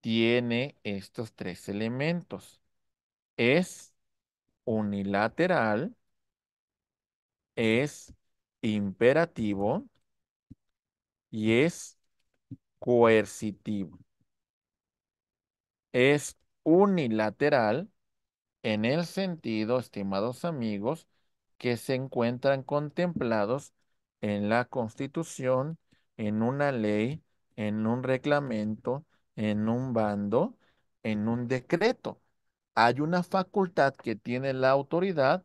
tiene estos tres elementos. Es unilateral, es imperativo y es coercitivo. Es unilateral en el sentido, estimados amigos, que se encuentran contemplados en la Constitución, en una ley, en un reglamento, en un bando, en un decreto. Hay una facultad que tiene la autoridad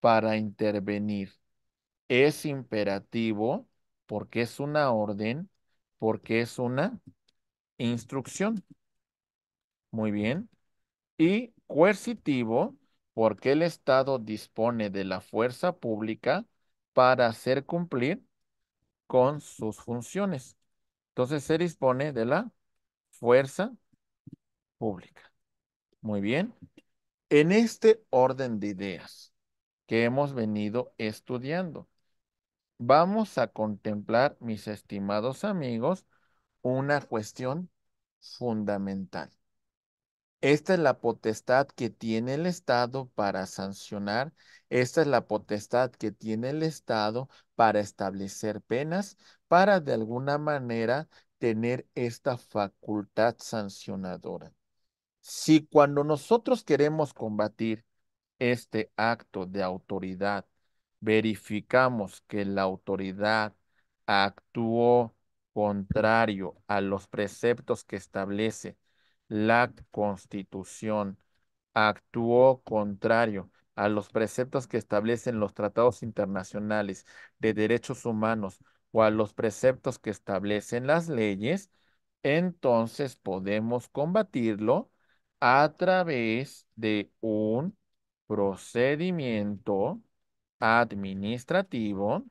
para intervenir. Es imperativo porque es una orden, porque es una instrucción. Muy bien. Y coercitivo porque el Estado dispone de la fuerza pública para hacer cumplir con sus funciones. Entonces se dispone de la fuerza pública. Muy bien. En este orden de ideas que hemos venido estudiando, vamos a contemplar, mis estimados amigos, una cuestión fundamental. Esta es la potestad que tiene el Estado para sancionar. Esta es la potestad que tiene el Estado para establecer penas, para de alguna manera tener esta facultad sancionadora. Si cuando nosotros queremos combatir este acto de autoridad, verificamos que la autoridad actuó contrario a los preceptos que establece la Constitución. Actuó contrario a los preceptos que establecen los tratados internacionales de derechos humanos o a los preceptos que establecen las leyes, entonces podemos combatirlo a través de un procedimiento administrativo,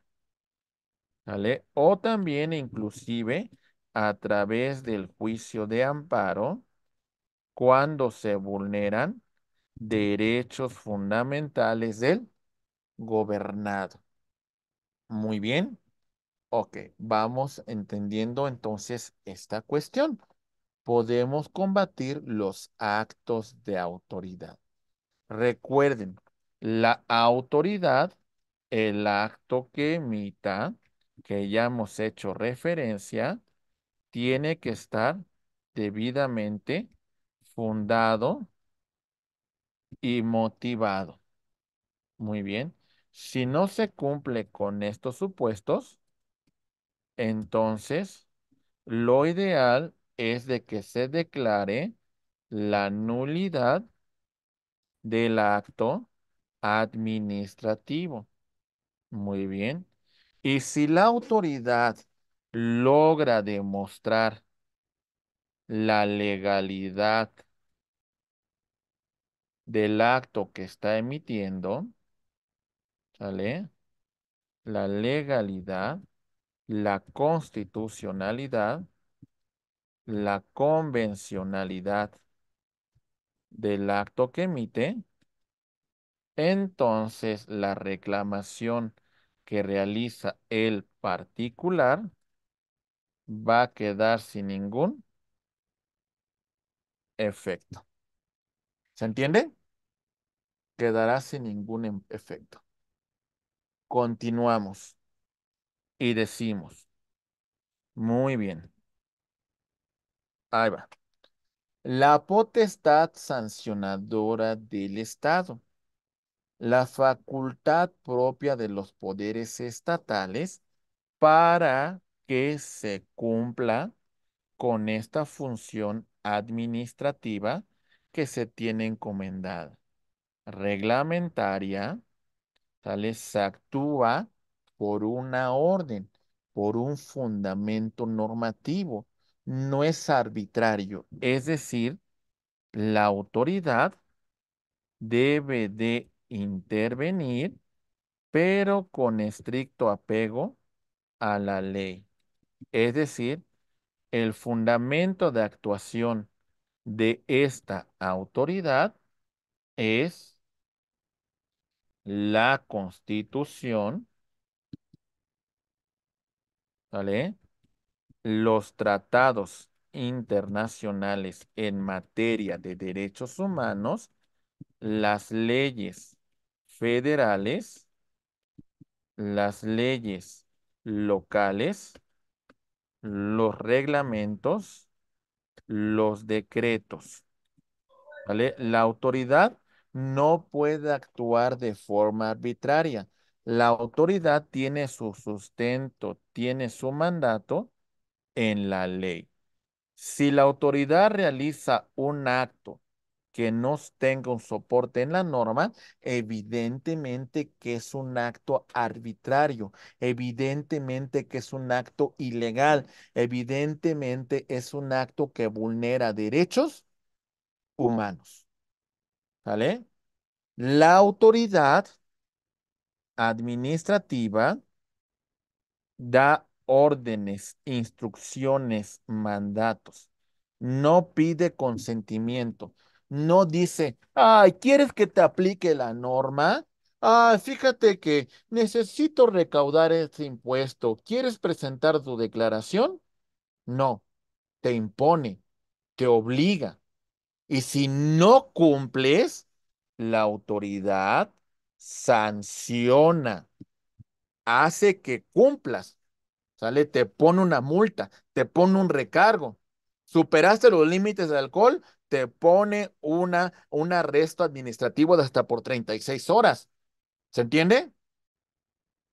¿vale? O también inclusive a través del juicio de amparo cuando se vulneran derechos fundamentales del gobernado. Muy bien. Ok, vamos entendiendo entonces esta cuestión. Podemos combatir los actos de autoridad. Recuerden, la autoridad, el acto que emita, que ya hemos hecho referencia, tiene que estar debidamente fundado y motivado. Muy bien. Si no se cumple con estos supuestos, entonces lo ideal es de que se declare la nulidad del acto administrativo. Muy bien. Y si la autoridad logra demostrar la legalidad del acto que está emitiendo, ¿sale? La legalidad, la constitucionalidad, la convencionalidad del acto que emite, entonces la reclamación que realiza el particular va a quedar sin ningún efecto. ¿Se entiende? Quedará sin ningún em, efecto. Continuamos y decimos, muy bien. Ahí va. La potestad sancionadora del Estado. La facultad propia de los poderes estatales para que se cumpla con esta función administrativa que se tiene encomendada. Reglamentaria, ¿sale? Se actúa por una orden, por un fundamento normativo. No es arbitrario, es decir, la autoridad debe de intervenir, pero con estricto apego a la ley. Es decir, el fundamento de actuación de esta autoridad es la constitución, Los tratados internacionales en materia de derechos humanos, las leyes federales, las leyes locales los reglamentos, los decretos. ¿Vale? La autoridad no puede actuar de forma arbitraria. La autoridad tiene su sustento, tiene su mandato en la ley. Si la autoridad realiza un acto que no tenga un soporte en la norma, evidentemente que es un acto arbitrario, evidentemente que es un acto ilegal, evidentemente es un acto que vulnera derechos humanos. ¿Sale? La autoridad administrativa da órdenes, instrucciones, mandatos. No pide consentimiento no dice, ay, ¿quieres que te aplique la norma? Ah, fíjate que necesito recaudar ese impuesto. ¿Quieres presentar tu declaración? No, te impone, te obliga. Y si no cumples, la autoridad sanciona, hace que cumplas. ¿Sale? Te pone una multa, te pone un recargo. Superaste los límites de alcohol, te pone una, un arresto administrativo de hasta por 36 horas. ¿Se entiende?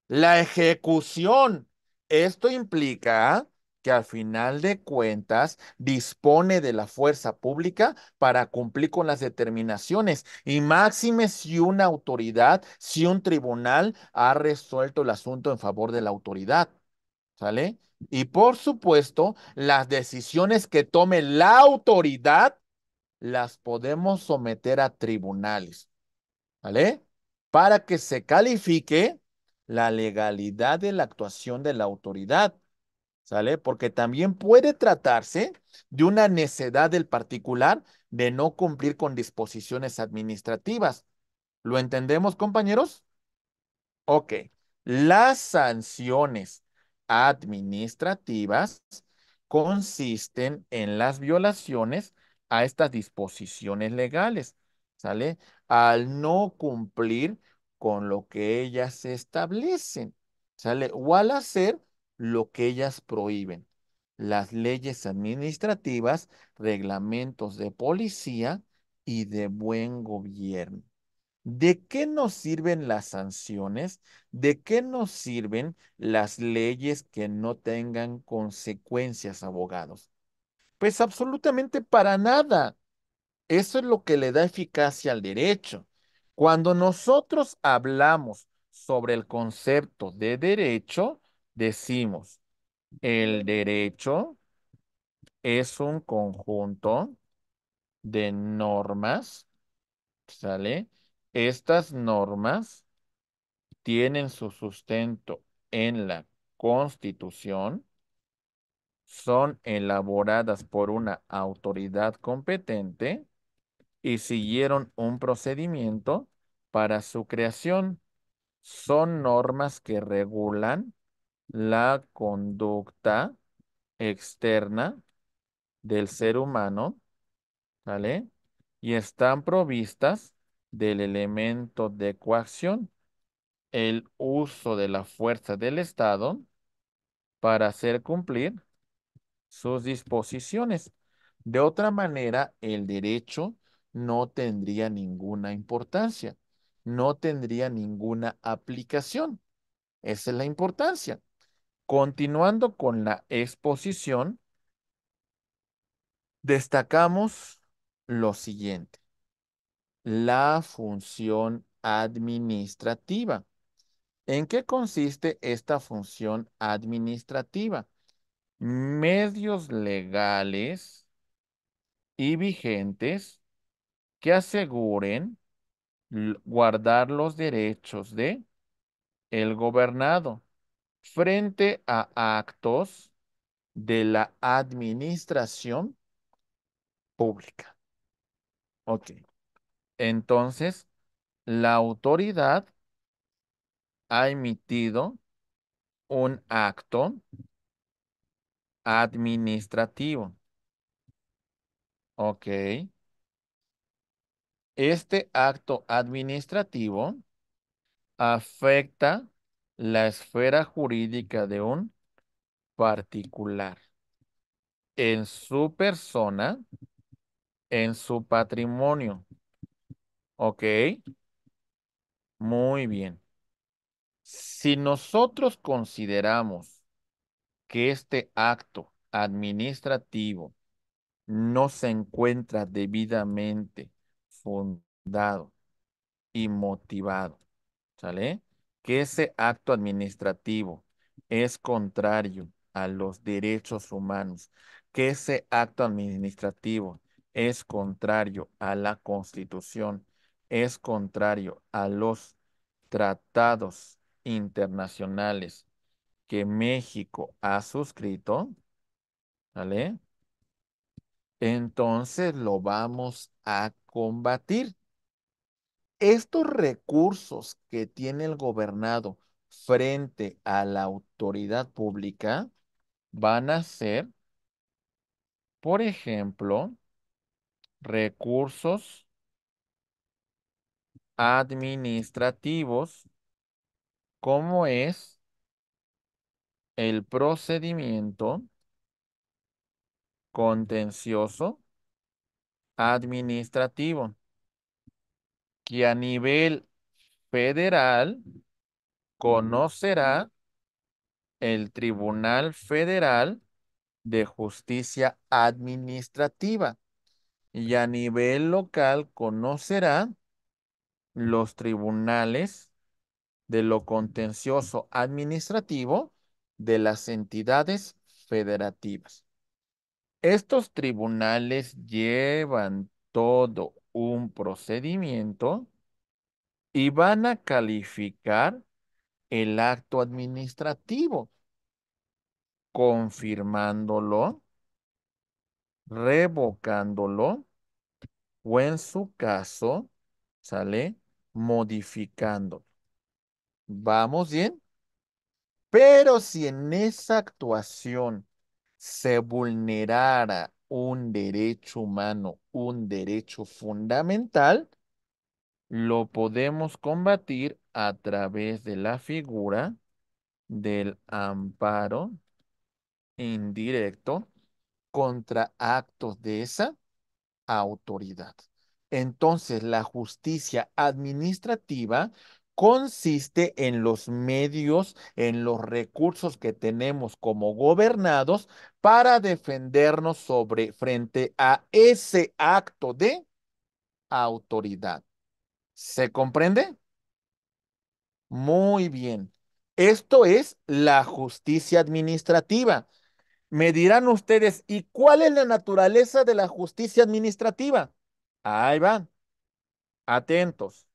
La ejecución. Esto implica que al final de cuentas dispone de la fuerza pública para cumplir con las determinaciones y máxime si una autoridad, si un tribunal ha resuelto el asunto en favor de la autoridad. ¿Sale? Y por supuesto, las decisiones que tome la autoridad las podemos someter a tribunales, ¿vale? Para que se califique la legalidad de la actuación de la autoridad, ¿sale? Porque también puede tratarse de una necedad del particular de no cumplir con disposiciones administrativas. ¿Lo entendemos, compañeros? Ok. Las sanciones administrativas consisten en las violaciones a estas disposiciones legales, ¿sale? Al no cumplir con lo que ellas establecen, ¿sale? O al hacer lo que ellas prohíben. Las leyes administrativas, reglamentos de policía y de buen gobierno. ¿De qué nos sirven las sanciones? ¿De qué nos sirven las leyes que no tengan consecuencias, abogados? Pues absolutamente para nada. Eso es lo que le da eficacia al derecho. Cuando nosotros hablamos sobre el concepto de derecho, decimos, el derecho es un conjunto de normas, ¿sale? Estas normas tienen su sustento en la Constitución son elaboradas por una autoridad competente y siguieron un procedimiento para su creación. Son normas que regulan la conducta externa del ser humano, ¿vale? Y están provistas del elemento de coacción, el uso de la fuerza del Estado para hacer cumplir sus disposiciones. De otra manera, el derecho no tendría ninguna importancia, no tendría ninguna aplicación. Esa es la importancia. Continuando con la exposición, destacamos lo siguiente. La función administrativa. ¿En qué consiste esta función administrativa? medios legales y vigentes que aseguren guardar los derechos de el gobernado frente a actos de la administración pública. Ok. Entonces, la autoridad ha emitido un acto administrativo. Ok. Este acto administrativo afecta la esfera jurídica de un particular en su persona, en su patrimonio. ¿Ok? Muy bien. Si nosotros consideramos que este acto administrativo no se encuentra debidamente fundado y motivado, ¿sale? Que ese acto administrativo es contrario a los derechos humanos, que ese acto administrativo es contrario a la Constitución, es contrario a los tratados internacionales que México ha suscrito, ¿vale? Entonces lo vamos a combatir. Estos recursos que tiene el gobernado frente a la autoridad pública van a ser, por ejemplo, recursos administrativos, como es el procedimiento contencioso administrativo que a nivel federal conocerá el Tribunal Federal de Justicia Administrativa y a nivel local conocerá los tribunales de lo contencioso administrativo de las entidades federativas. Estos tribunales llevan todo un procedimiento y van a calificar el acto administrativo, confirmándolo, revocándolo o en su caso, ¿sale? Modificándolo. ¿Vamos bien? Pero si en esa actuación se vulnerara un derecho humano, un derecho fundamental, lo podemos combatir a través de la figura del amparo indirecto contra actos de esa autoridad. Entonces, la justicia administrativa consiste en los medios, en los recursos que tenemos como gobernados para defendernos sobre frente a ese acto de autoridad. ¿Se comprende? Muy bien. Esto es la justicia administrativa. Me dirán ustedes, ¿y cuál es la naturaleza de la justicia administrativa? Ahí va. Atentos.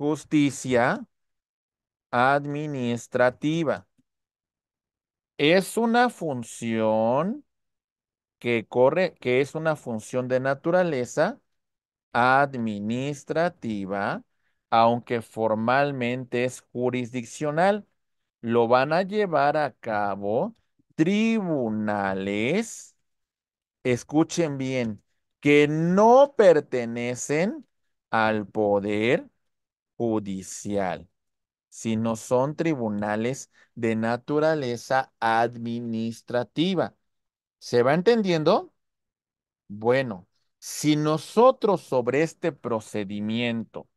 Justicia administrativa. Es una función que corre, que es una función de naturaleza administrativa, aunque formalmente es jurisdiccional. Lo van a llevar a cabo tribunales, escuchen bien, que no pertenecen al poder judicial, no son tribunales de naturaleza administrativa. ¿Se va entendiendo? Bueno, si nosotros sobre este procedimiento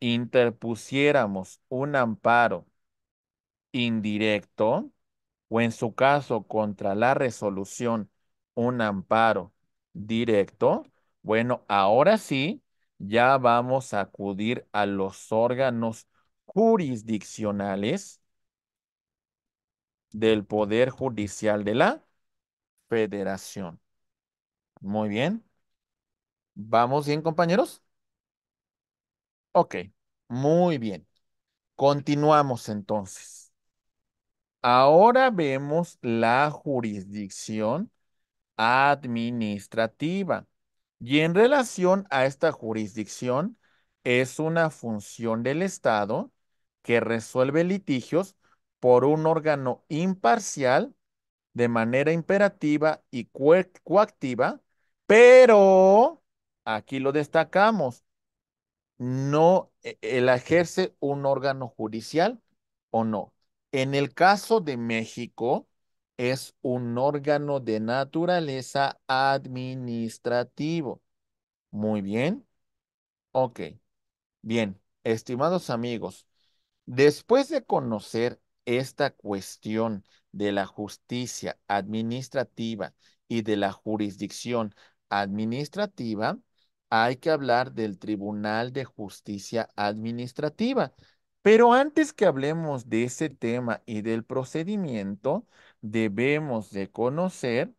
interpusiéramos un amparo indirecto, o en su caso contra la resolución un amparo directo, bueno, ahora sí ya vamos a acudir a los órganos jurisdiccionales del Poder Judicial de la Federación. Muy bien. ¿Vamos bien, compañeros? Ok, muy bien. Continuamos entonces. Ahora vemos la jurisdicción administrativa. Y en relación a esta jurisdicción, es una función del Estado que resuelve litigios por un órgano imparcial de manera imperativa y coactiva, pero aquí lo destacamos, no e-, el ejerce un órgano judicial o no. En el caso de México, es un órgano de naturaleza administrativo. Muy bien. Ok. Bien, estimados amigos, después de conocer esta cuestión de la justicia administrativa y de la jurisdicción administrativa, hay que hablar del Tribunal de Justicia Administrativa. Pero antes que hablemos de ese tema y del procedimiento, debemos de conocer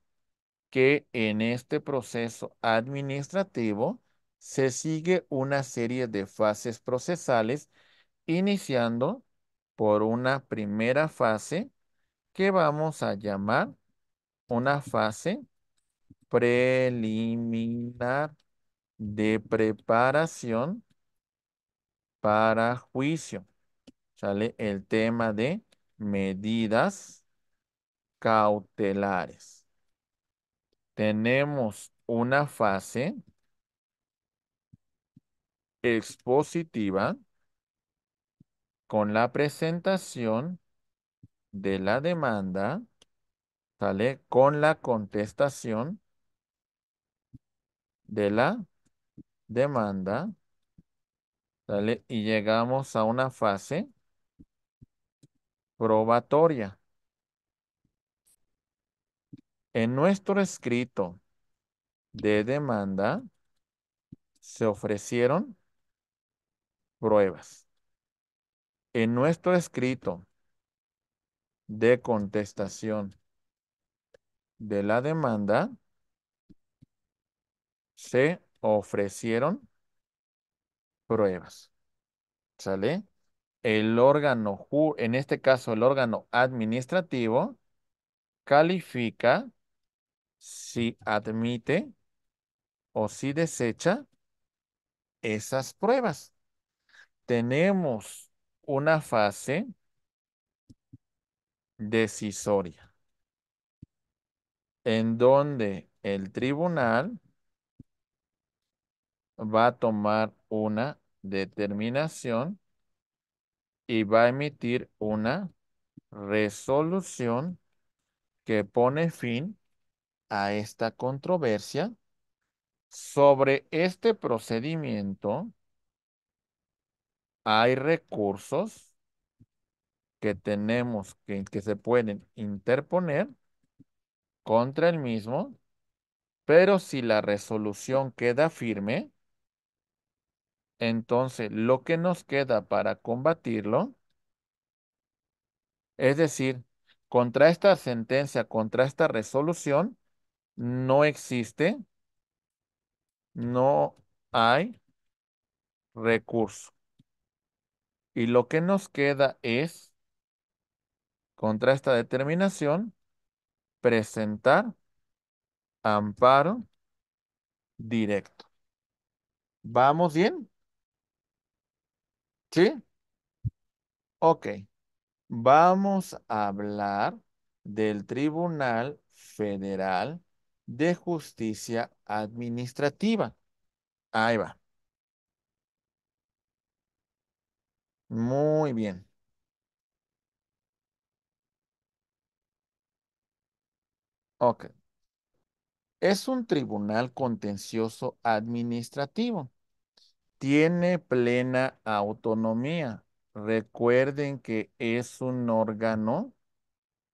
que en este proceso administrativo se sigue una serie de fases procesales, iniciando por una primera fase que vamos a llamar una fase preliminar de preparación para juicio. Sale el tema de medidas cautelares. Tenemos una fase expositiva con la presentación de la demanda, ¿sale? Con la contestación de la demanda, ¿sale? Y llegamos a una fase probatoria. En nuestro escrito de demanda se ofrecieron pruebas. En nuestro escrito de contestación de la demanda se ofrecieron pruebas. ¿Sale? El órgano, en este caso el órgano administrativo, califica si admite o si desecha esas pruebas. Tenemos una fase decisoria en donde el tribunal va a tomar una determinación y va a emitir una resolución que pone fin a esta controversia sobre este procedimiento. Hay recursos que tenemos que, que se pueden interponer contra el mismo, pero si la resolución queda firme, entonces lo que nos queda para combatirlo, es decir, contra esta sentencia, contra esta resolución, no existe, no hay recurso. Y lo que nos queda es, contra esta determinación, presentar amparo directo. ¿Vamos bien? ¿Sí? Ok. Vamos a hablar del Tribunal Federal de justicia administrativa. Ahí va. Muy bien. Ok. Es un tribunal contencioso administrativo. Tiene plena autonomía. Recuerden que es un órgano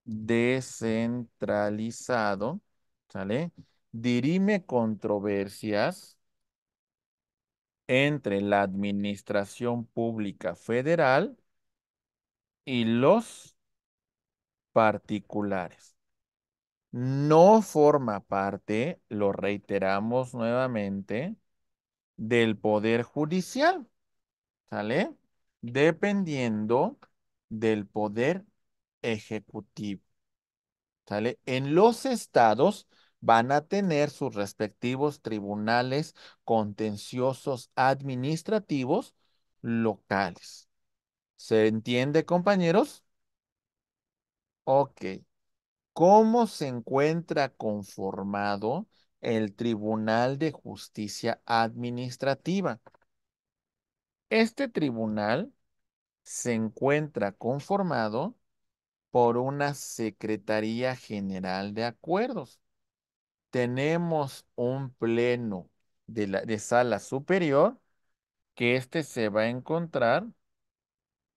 descentralizado ¿Sale? Dirime controversias entre la administración pública federal y los particulares. No forma parte, lo reiteramos nuevamente, del poder judicial, ¿sale? Dependiendo del poder ejecutivo, ¿sale? En los estados van a tener sus respectivos tribunales contenciosos administrativos locales. ¿Se entiende, compañeros? Ok. ¿Cómo se encuentra conformado el Tribunal de Justicia Administrativa? Este tribunal se encuentra conformado por una Secretaría General de Acuerdos, tenemos un pleno de, sala superior que este se va a encontrar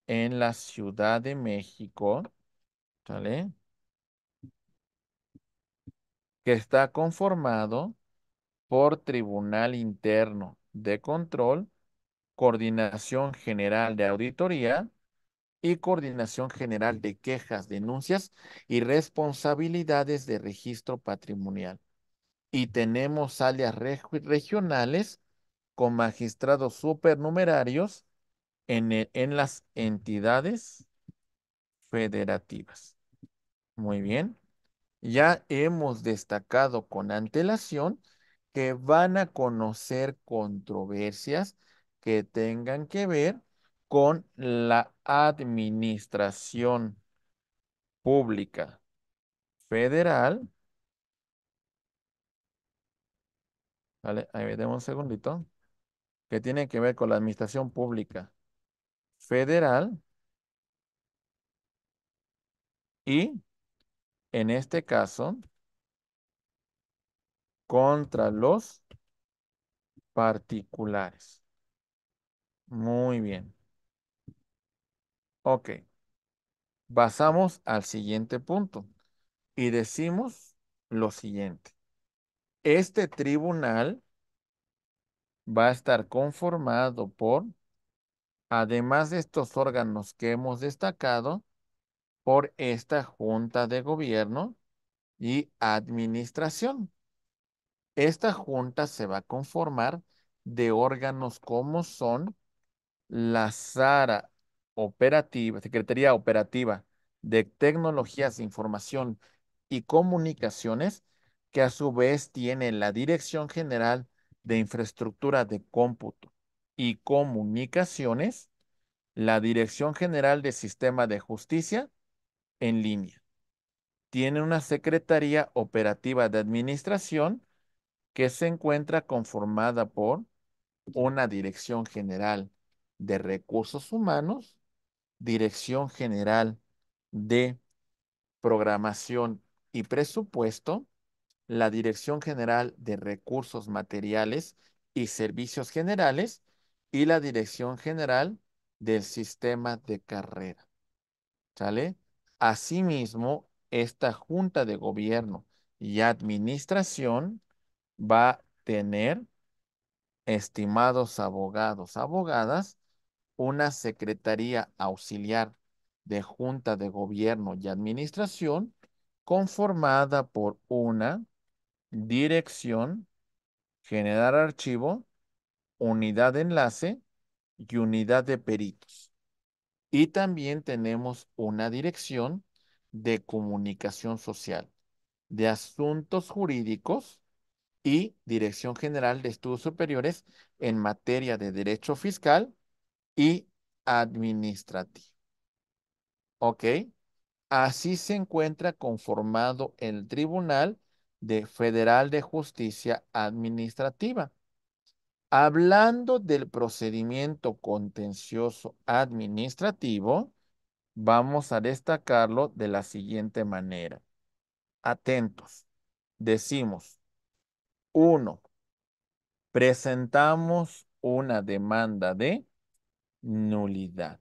en la Ciudad de México, ¿sale? Que está conformado por Tribunal Interno de Control, Coordinación General de Auditoría y Coordinación General de Quejas, Denuncias y Responsabilidades de Registro Patrimonial y tenemos alias regionales con magistrados supernumerarios e-, en las entidades federativas. Muy bien. Ya hemos destacado con antelación que van a conocer controversias que tengan que ver con la administración pública federal Vale, ahí vemos un segundito. Que tiene que ver con la administración pública federal y, en este caso, contra los particulares. Muy bien. Ok. Pasamos al siguiente punto y decimos lo siguiente. Este tribunal va a estar conformado por, además de estos órganos que hemos destacado, por esta Junta de Gobierno y Administración. Esta Junta se va a conformar de órganos como son la SARA operativa, Secretaría Operativa de Tecnologías, de Información y Comunicaciones, que a su vez tiene la Dirección General de Infraestructura de Cómputo y Comunicaciones, la Dirección General de Sistema de Justicia en línea. Tiene una Secretaría Operativa de Administración que se encuentra conformada por una Dirección General de Recursos Humanos, Dirección General de Programación y Presupuesto, la Dirección General de Recursos Materiales y Servicios Generales y la Dirección General del Sistema de Carrera. ¿Sale? Asimismo, esta Junta de Gobierno y Administración va a tener, estimados abogados, abogadas, una Secretaría Auxiliar de Junta de Gobierno y Administración conformada por una, dirección, generar archivo, unidad de enlace y unidad de peritos. Y también tenemos una dirección de comunicación social, de asuntos jurídicos y Dirección General de Estudios Superiores en materia de derecho fiscal y administrativo. ¿Ok? Así se encuentra conformado el tribunal de Federal de Justicia Administrativa. Hablando del procedimiento contencioso administrativo, vamos a destacarlo de la siguiente manera. Atentos. Decimos, uno, presentamos una demanda de nulidad.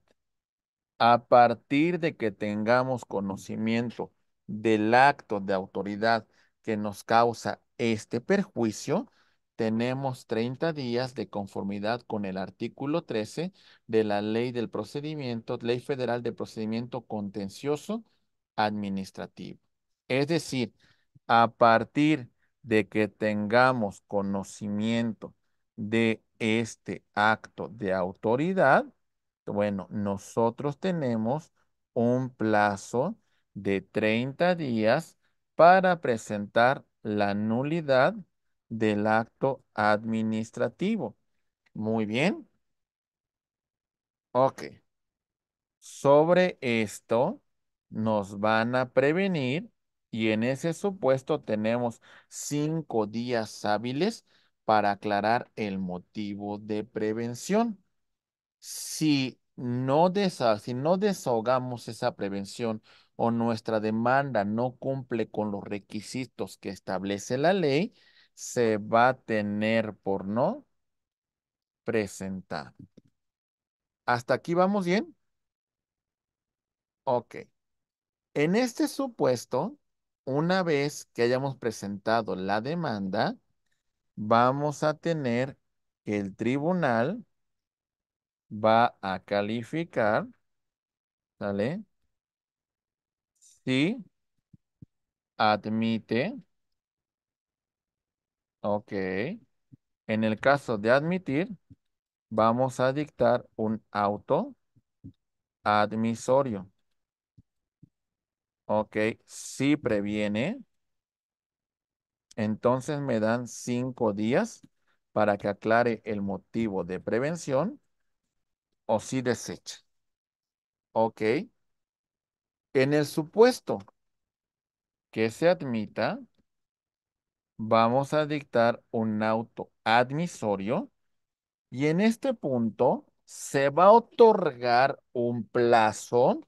A partir de que tengamos conocimiento del acto de autoridad que nos causa este perjuicio, tenemos 30 días de conformidad con el artículo 13 de la Ley del Procedimiento, Ley Federal de Procedimiento Contencioso Administrativo. Es decir, a partir de que tengamos conocimiento de este acto de autoridad, bueno, nosotros tenemos un plazo de 30 días para presentar la nulidad del acto administrativo. Muy bien. Ok. Sobre esto nos van a prevenir y en ese supuesto tenemos cinco días hábiles para aclarar el motivo de prevención. Si no, si no desahogamos esa prevención o nuestra demanda no cumple con los requisitos que establece la ley, se va a tener por no presentar. ¿Hasta aquí vamos bien? Ok. En este supuesto, una vez que hayamos presentado la demanda, vamos a tener que el tribunal va a calificar, ¿sale? Sí, admite. Ok. En el caso de admitir, vamos a dictar un auto admisorio. Ok, si previene, entonces me dan cinco días para que aclare el motivo de prevención o si desecha. Ok, en el supuesto que se admita, vamos a dictar un auto admisorio y en este punto se va a otorgar un plazo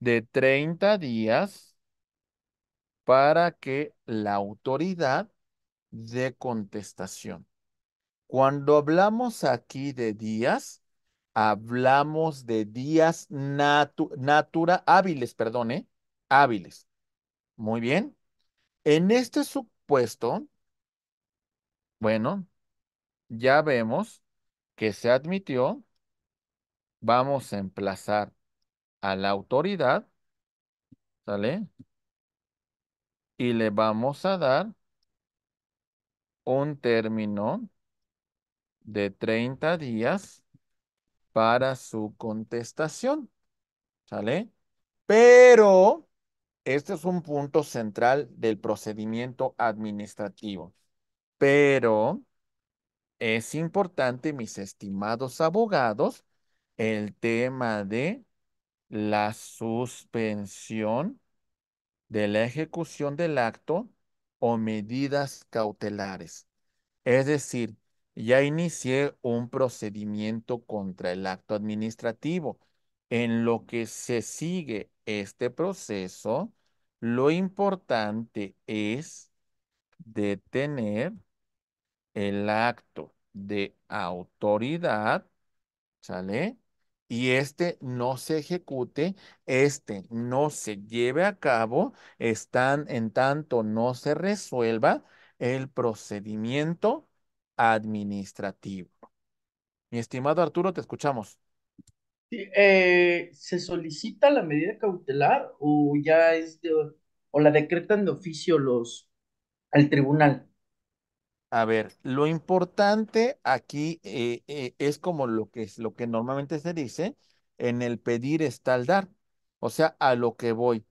de 30 días para que la autoridad dé contestación. Cuando hablamos aquí de días, hablamos de días natura, hábiles, perdón, ¿eh? Hábiles. Muy bien. En este supuesto, bueno, ya vemos que se admitió. Vamos a emplazar a la autoridad, ¿sale? Y le vamos a dar un término de 30 días para su contestación. ¿Sale? Pero este es un punto central del procedimiento administrativo. Pero es importante, mis estimados abogados, el tema de la suspensión de la ejecución del acto o medidas cautelares. Es decir, ya inicié un procedimiento contra el acto administrativo. En lo que se sigue este proceso, lo importante es detener el acto de autoridad, ¿sale? Y este no se ejecute, este no se lleve a cabo, están en tanto no se resuelva el procedimiento administrativo. Mi estimado Arturo, te escuchamos. Eh, ¿Se solicita la medida cautelar o ya es o la decretan de oficio los al tribunal? A ver, lo importante aquí eh, eh, es como lo que es lo que normalmente se dice, en el pedir está el dar. O sea, a lo que voy.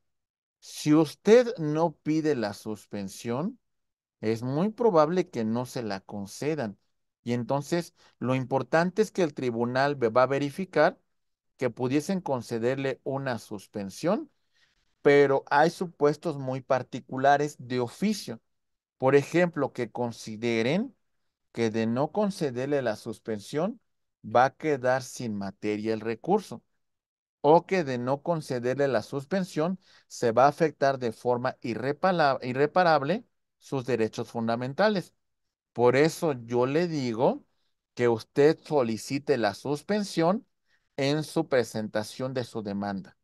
Si usted no pide la suspensión, es muy probable que no se la concedan. Y entonces lo importante es que el tribunal va a verificar que pudiesen concederle una suspensión, pero hay supuestos muy particulares de oficio. Por ejemplo, que consideren que de no concederle la suspensión va a quedar sin materia el recurso o que de no concederle la suspensión se va a afectar de forma irreparable sus derechos fundamentales. Por eso yo le digo que usted solicite la suspensión en su presentación de su demanda,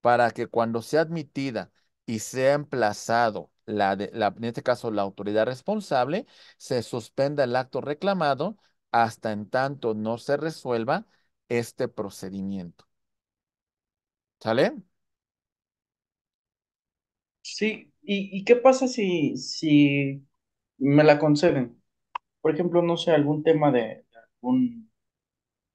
para que cuando sea admitida y sea emplazado, la, la en este caso la autoridad responsable, se suspenda el acto reclamado hasta en tanto no se resuelva este procedimiento. ¿Sale? Sí, ¿Y, qué pasa si, si me la conceden? Por ejemplo, no sé, algún tema de, algún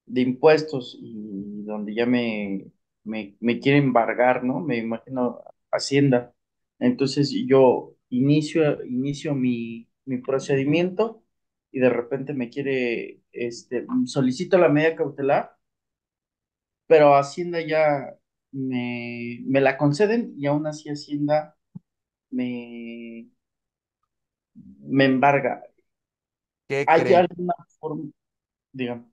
de impuestos y donde ya me, me, me embargar, ¿no? Me imagino Hacienda. Entonces yo inicio, inicio mi, mi procedimiento y de repente me quiere, este, solicito la medida cautelar, pero Hacienda ya me, me la conceden y aún así Hacienda me, me embarga. ¿Qué ¿Hay alguna forma, digamos?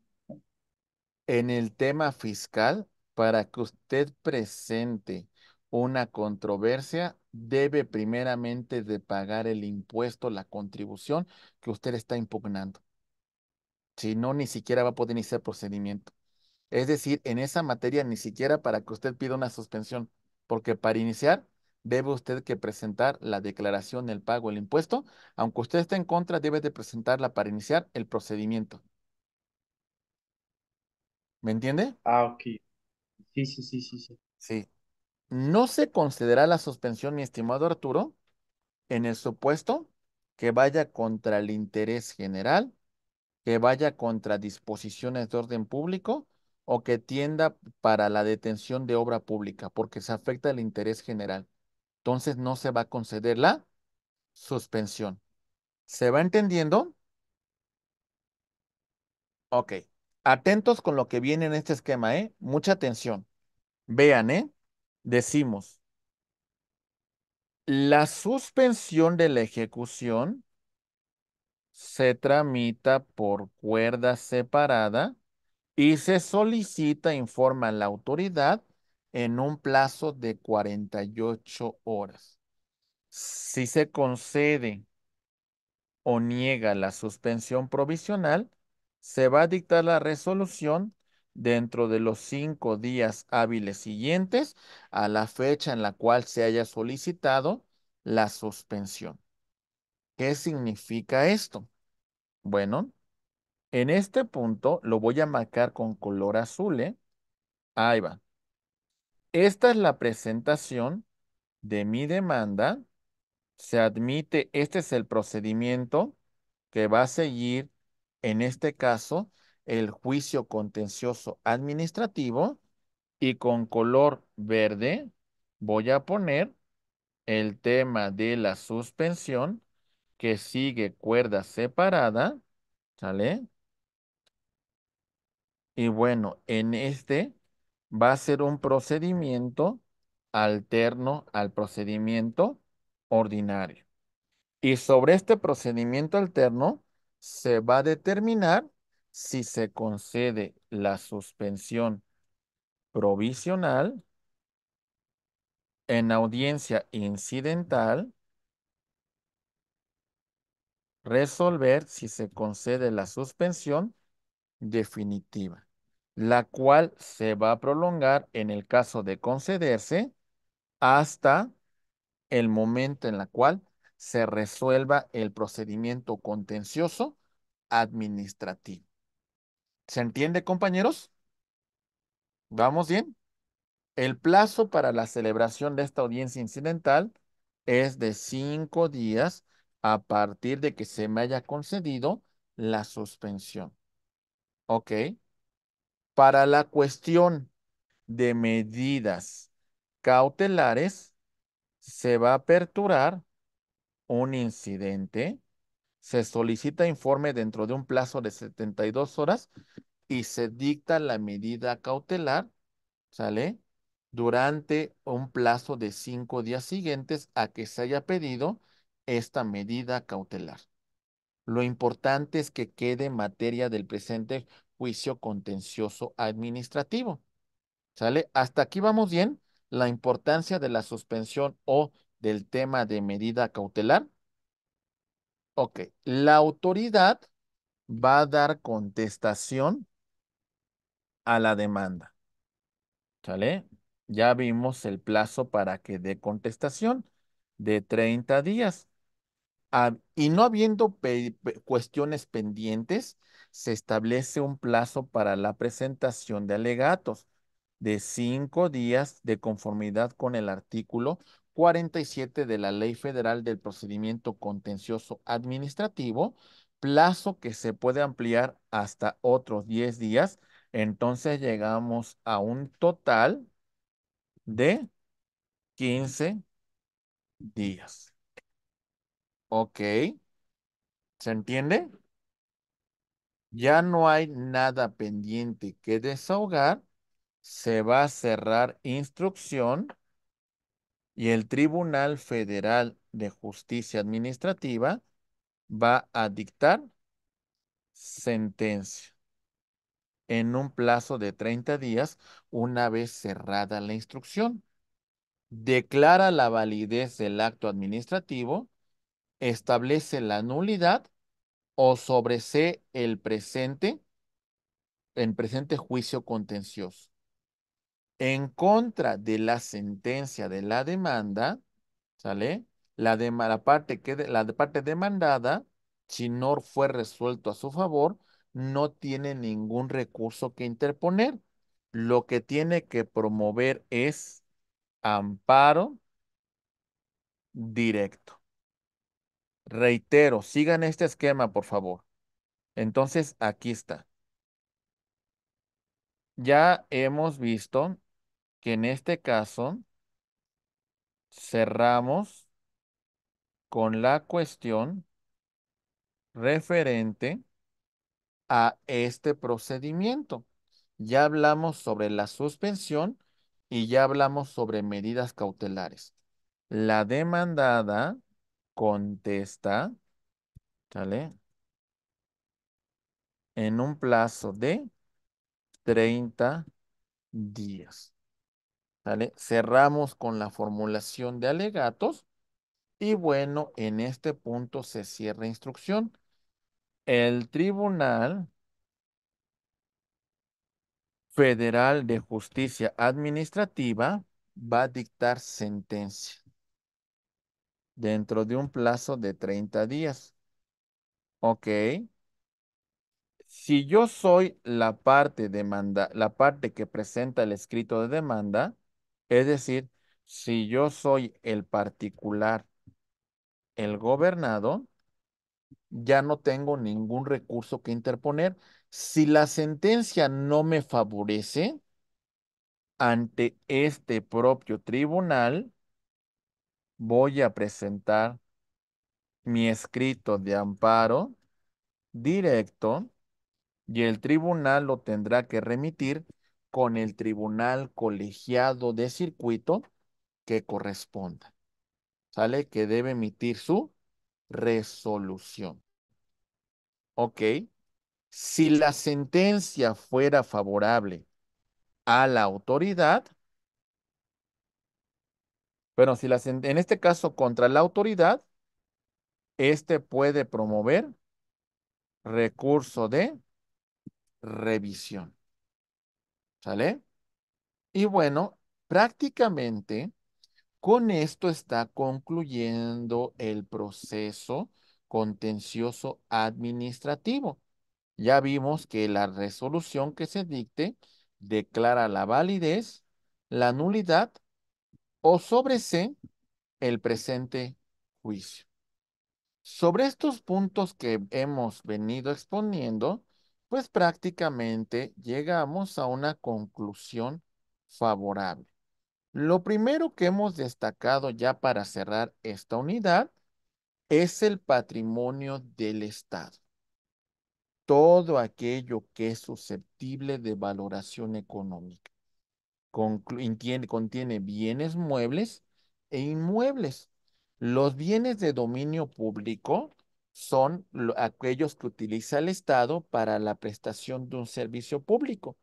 En el tema fiscal, para que usted presente una controversia, debe primeramente de pagar el impuesto, la contribución que usted está impugnando. Si no, ni siquiera va a poder iniciar procedimiento. Es decir, en esa materia ni siquiera para que usted pida una suspensión, porque para iniciar debe usted que presentar la declaración del pago del impuesto. Aunque usted esté en contra, debe de presentarla para iniciar el procedimiento. ¿Me entiende? Ah, ok. Sí, sí, sí, sí, sí. Sí. No se considera la suspensión, mi estimado Arturo, en el supuesto que vaya contra el interés general, que vaya contra disposiciones de orden público o que tienda para la detención de obra pública, porque se afecta el interés general entonces no se va a conceder la suspensión. ¿Se va entendiendo? Ok. Atentos con lo que viene en este esquema, ¿eh? Mucha atención. Vean, ¿eh? Decimos, la suspensión de la ejecución se tramita por cuerda separada y se solicita, informa a la autoridad en un plazo de 48 horas. Si se concede o niega la suspensión provisional, se va a dictar la resolución dentro de los cinco días hábiles siguientes a la fecha en la cual se haya solicitado la suspensión. ¿Qué significa esto? Bueno, en este punto lo voy a marcar con color azul. ¿eh? Ahí va. Esta es la presentación de mi demanda. Se admite, este es el procedimiento que va a seguir, en este caso, el juicio contencioso administrativo y con color verde voy a poner el tema de la suspensión que sigue cuerda separada, ¿sale? Y bueno, en este va a ser un procedimiento alterno al procedimiento ordinario. Y sobre este procedimiento alterno se va a determinar si se concede la suspensión provisional en audiencia incidental, resolver si se concede la suspensión definitiva la cual se va a prolongar en el caso de concederse hasta el momento en el cual se resuelva el procedimiento contencioso administrativo. ¿Se entiende, compañeros? ¿Vamos bien? El plazo para la celebración de esta audiencia incidental es de cinco días a partir de que se me haya concedido la suspensión. ¿Ok? Para la cuestión de medidas cautelares, se va a aperturar un incidente, se solicita informe dentro de un plazo de 72 horas y se dicta la medida cautelar, ¿sale? Durante un plazo de cinco días siguientes a que se haya pedido esta medida cautelar. Lo importante es que quede materia del presente juicio contencioso administrativo. ¿Sale? Hasta aquí vamos bien. La importancia de la suspensión o del tema de medida cautelar. Ok, la autoridad va a dar contestación a la demanda. ¿Sale? Ya vimos el plazo para que dé contestación de 30 días. Ah, y no habiendo cuestiones pendientes, se establece un plazo para la presentación de alegatos de cinco días de conformidad con el artículo 47 de la Ley Federal del Procedimiento Contencioso Administrativo, plazo que se puede ampliar hasta otros 10 días. Entonces llegamos a un total de 15 días. ¿Ok? ¿Se entiende? ya no hay nada pendiente que desahogar, se va a cerrar instrucción y el Tribunal Federal de Justicia Administrativa va a dictar sentencia en un plazo de 30 días una vez cerrada la instrucción. Declara la validez del acto administrativo, establece la nulidad o sobre C el presente en presente juicio contencioso. En contra de la sentencia de la demanda, ¿sale? La, de, parte, que la parte demandada, si no fue resuelto a su favor, no tiene ningún recurso que interponer. Lo que tiene que promover es amparo directo. Reitero, sigan este esquema, por favor. Entonces, aquí está. Ya hemos visto que en este caso cerramos con la cuestión referente a este procedimiento. Ya hablamos sobre la suspensión y ya hablamos sobre medidas cautelares. La demandada contesta, ¿sale? En un plazo de 30 días. ¿Sale? Cerramos con la formulación de alegatos. Y bueno, en este punto se cierra instrucción. El Tribunal Federal de Justicia Administrativa va a dictar sentencia dentro de un plazo de 30 días. Ok. Si yo soy la parte, demanda, la parte que presenta el escrito de demanda, es decir, si yo soy el particular, el gobernado, ya no tengo ningún recurso que interponer. Si la sentencia no me favorece ante este propio tribunal, voy a presentar mi escrito de amparo directo y el tribunal lo tendrá que remitir con el tribunal colegiado de circuito que corresponda. ¿Sale? Que debe emitir su resolución. ¿Ok? Si la sentencia fuera favorable a la autoridad, pero si en este caso contra la autoridad, este puede promover recurso de revisión. ¿Sale? Y bueno, prácticamente con esto está concluyendo el proceso contencioso administrativo. Ya vimos que la resolución que se dicte declara la validez, la nulidad o sobre C, el presente juicio. Sobre estos puntos que hemos venido exponiendo, pues prácticamente llegamos a una conclusión favorable. Lo primero que hemos destacado ya para cerrar esta unidad es el patrimonio del Estado. Todo aquello que es susceptible de valoración económica contiene, bienes muebles e inmuebles. Los bienes de dominio público son aquellos que utiliza el Estado para la prestación de un servicio público.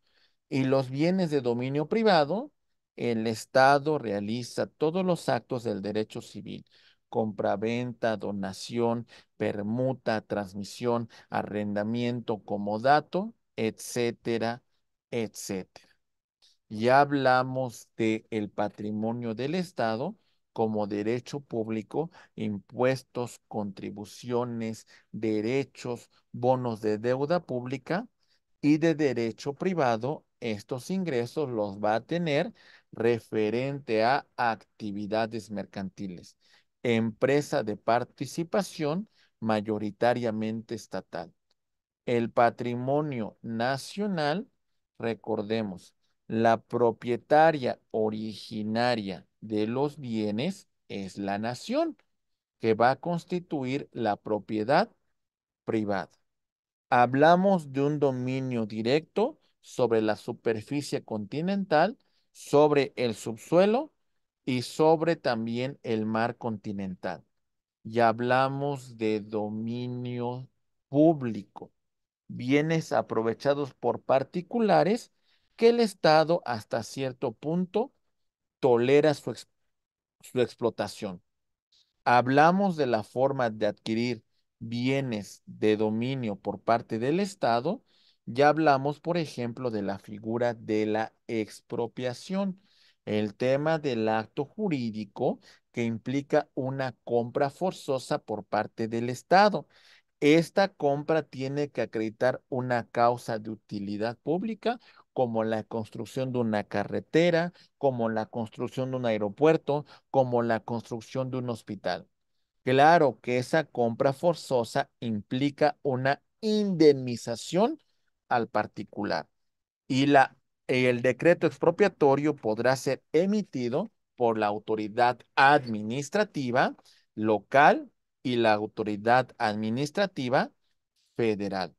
Y los bienes de dominio privado, el Estado realiza todos los actos del derecho civil, compraventa, donación, permuta, transmisión, arrendamiento, comodato, etcétera, etcétera. Ya hablamos de el patrimonio del Estado como derecho público, impuestos, contribuciones, derechos, bonos de deuda pública y de derecho privado. Estos ingresos los va a tener referente a actividades mercantiles, empresa de participación mayoritariamente estatal. El patrimonio nacional, recordemos, la propietaria originaria de los bienes es la nación, que va a constituir la propiedad privada. Hablamos de un dominio directo sobre la superficie continental, sobre el subsuelo y sobre también el mar continental. Y hablamos de dominio público, bienes aprovechados por particulares que el Estado hasta cierto punto tolera su, su explotación. Hablamos de la forma de adquirir bienes de dominio por parte del Estado, ya hablamos, por ejemplo, de la figura de la expropiación, el tema del acto jurídico que implica una compra forzosa por parte del Estado. Esta compra tiene que acreditar una causa de utilidad pública como la construcción de una carretera, como la construcción de un aeropuerto, como la construcción de un hospital. Claro que esa compra forzosa implica una indemnización al particular y la, el decreto expropiatorio podrá ser emitido por la autoridad administrativa local y la autoridad administrativa federal.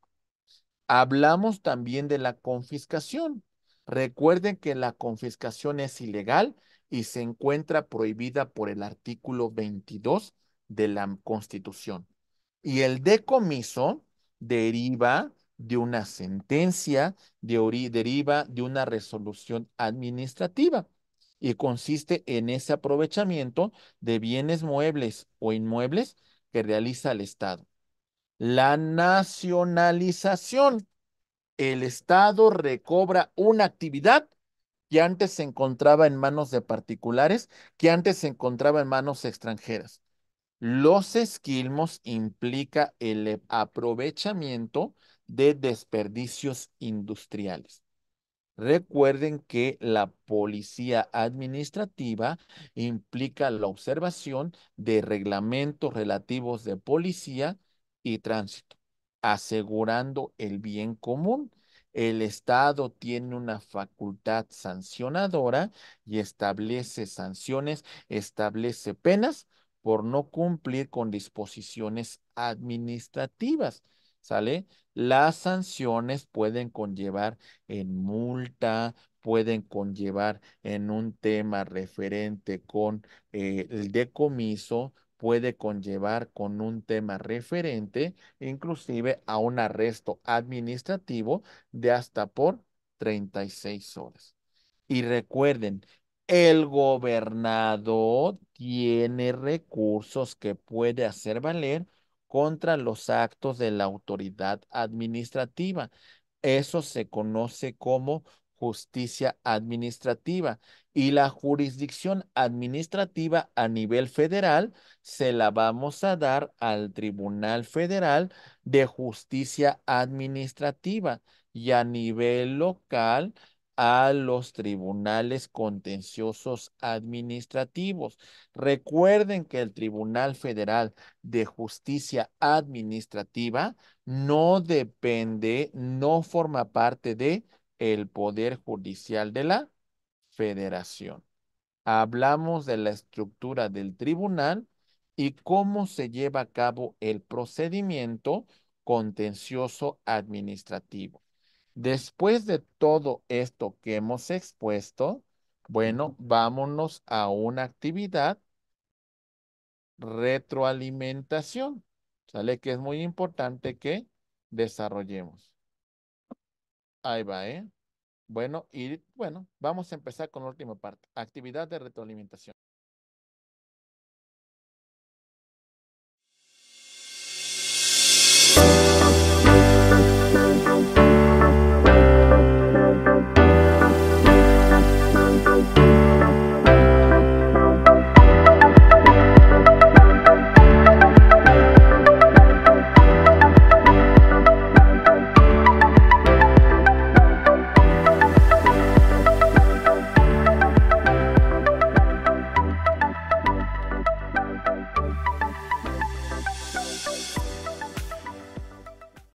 Hablamos también de la confiscación. Recuerden que la confiscación es ilegal y se encuentra prohibida por el artículo 22 de la Constitución. Y el decomiso deriva de una sentencia, de deriva de una resolución administrativa y consiste en ese aprovechamiento de bienes muebles o inmuebles que realiza el Estado la nacionalización. El Estado recobra una actividad que antes se encontraba en manos de particulares, que antes se encontraba en manos extranjeras. Los esquilmos implica el aprovechamiento de desperdicios industriales. Recuerden que la policía administrativa implica la observación de reglamentos relativos de policía, y tránsito, asegurando el bien común. El Estado tiene una facultad sancionadora y establece sanciones, establece penas por no cumplir con disposiciones administrativas. ¿Sale? Las sanciones pueden conllevar en multa, pueden conllevar en un tema referente con eh, el decomiso, puede conllevar con un tema referente, inclusive a un arresto administrativo de hasta por 36 horas. Y recuerden, el gobernador tiene recursos que puede hacer valer contra los actos de la autoridad administrativa. Eso se conoce como justicia administrativa y la jurisdicción administrativa a nivel federal se la vamos a dar al Tribunal Federal de Justicia Administrativa y a nivel local a los tribunales contenciosos administrativos. Recuerden que el Tribunal Federal de Justicia Administrativa no depende, no forma parte de el Poder Judicial de la Federación. Hablamos de la estructura del tribunal y cómo se lleva a cabo el procedimiento contencioso administrativo. Después de todo esto que hemos expuesto, bueno, vámonos a una actividad retroalimentación. ¿Sale? Que es muy importante que desarrollemos. Ahí va, ¿eh? Bueno, y bueno, vamos a empezar con la última parte, actividad de retroalimentación.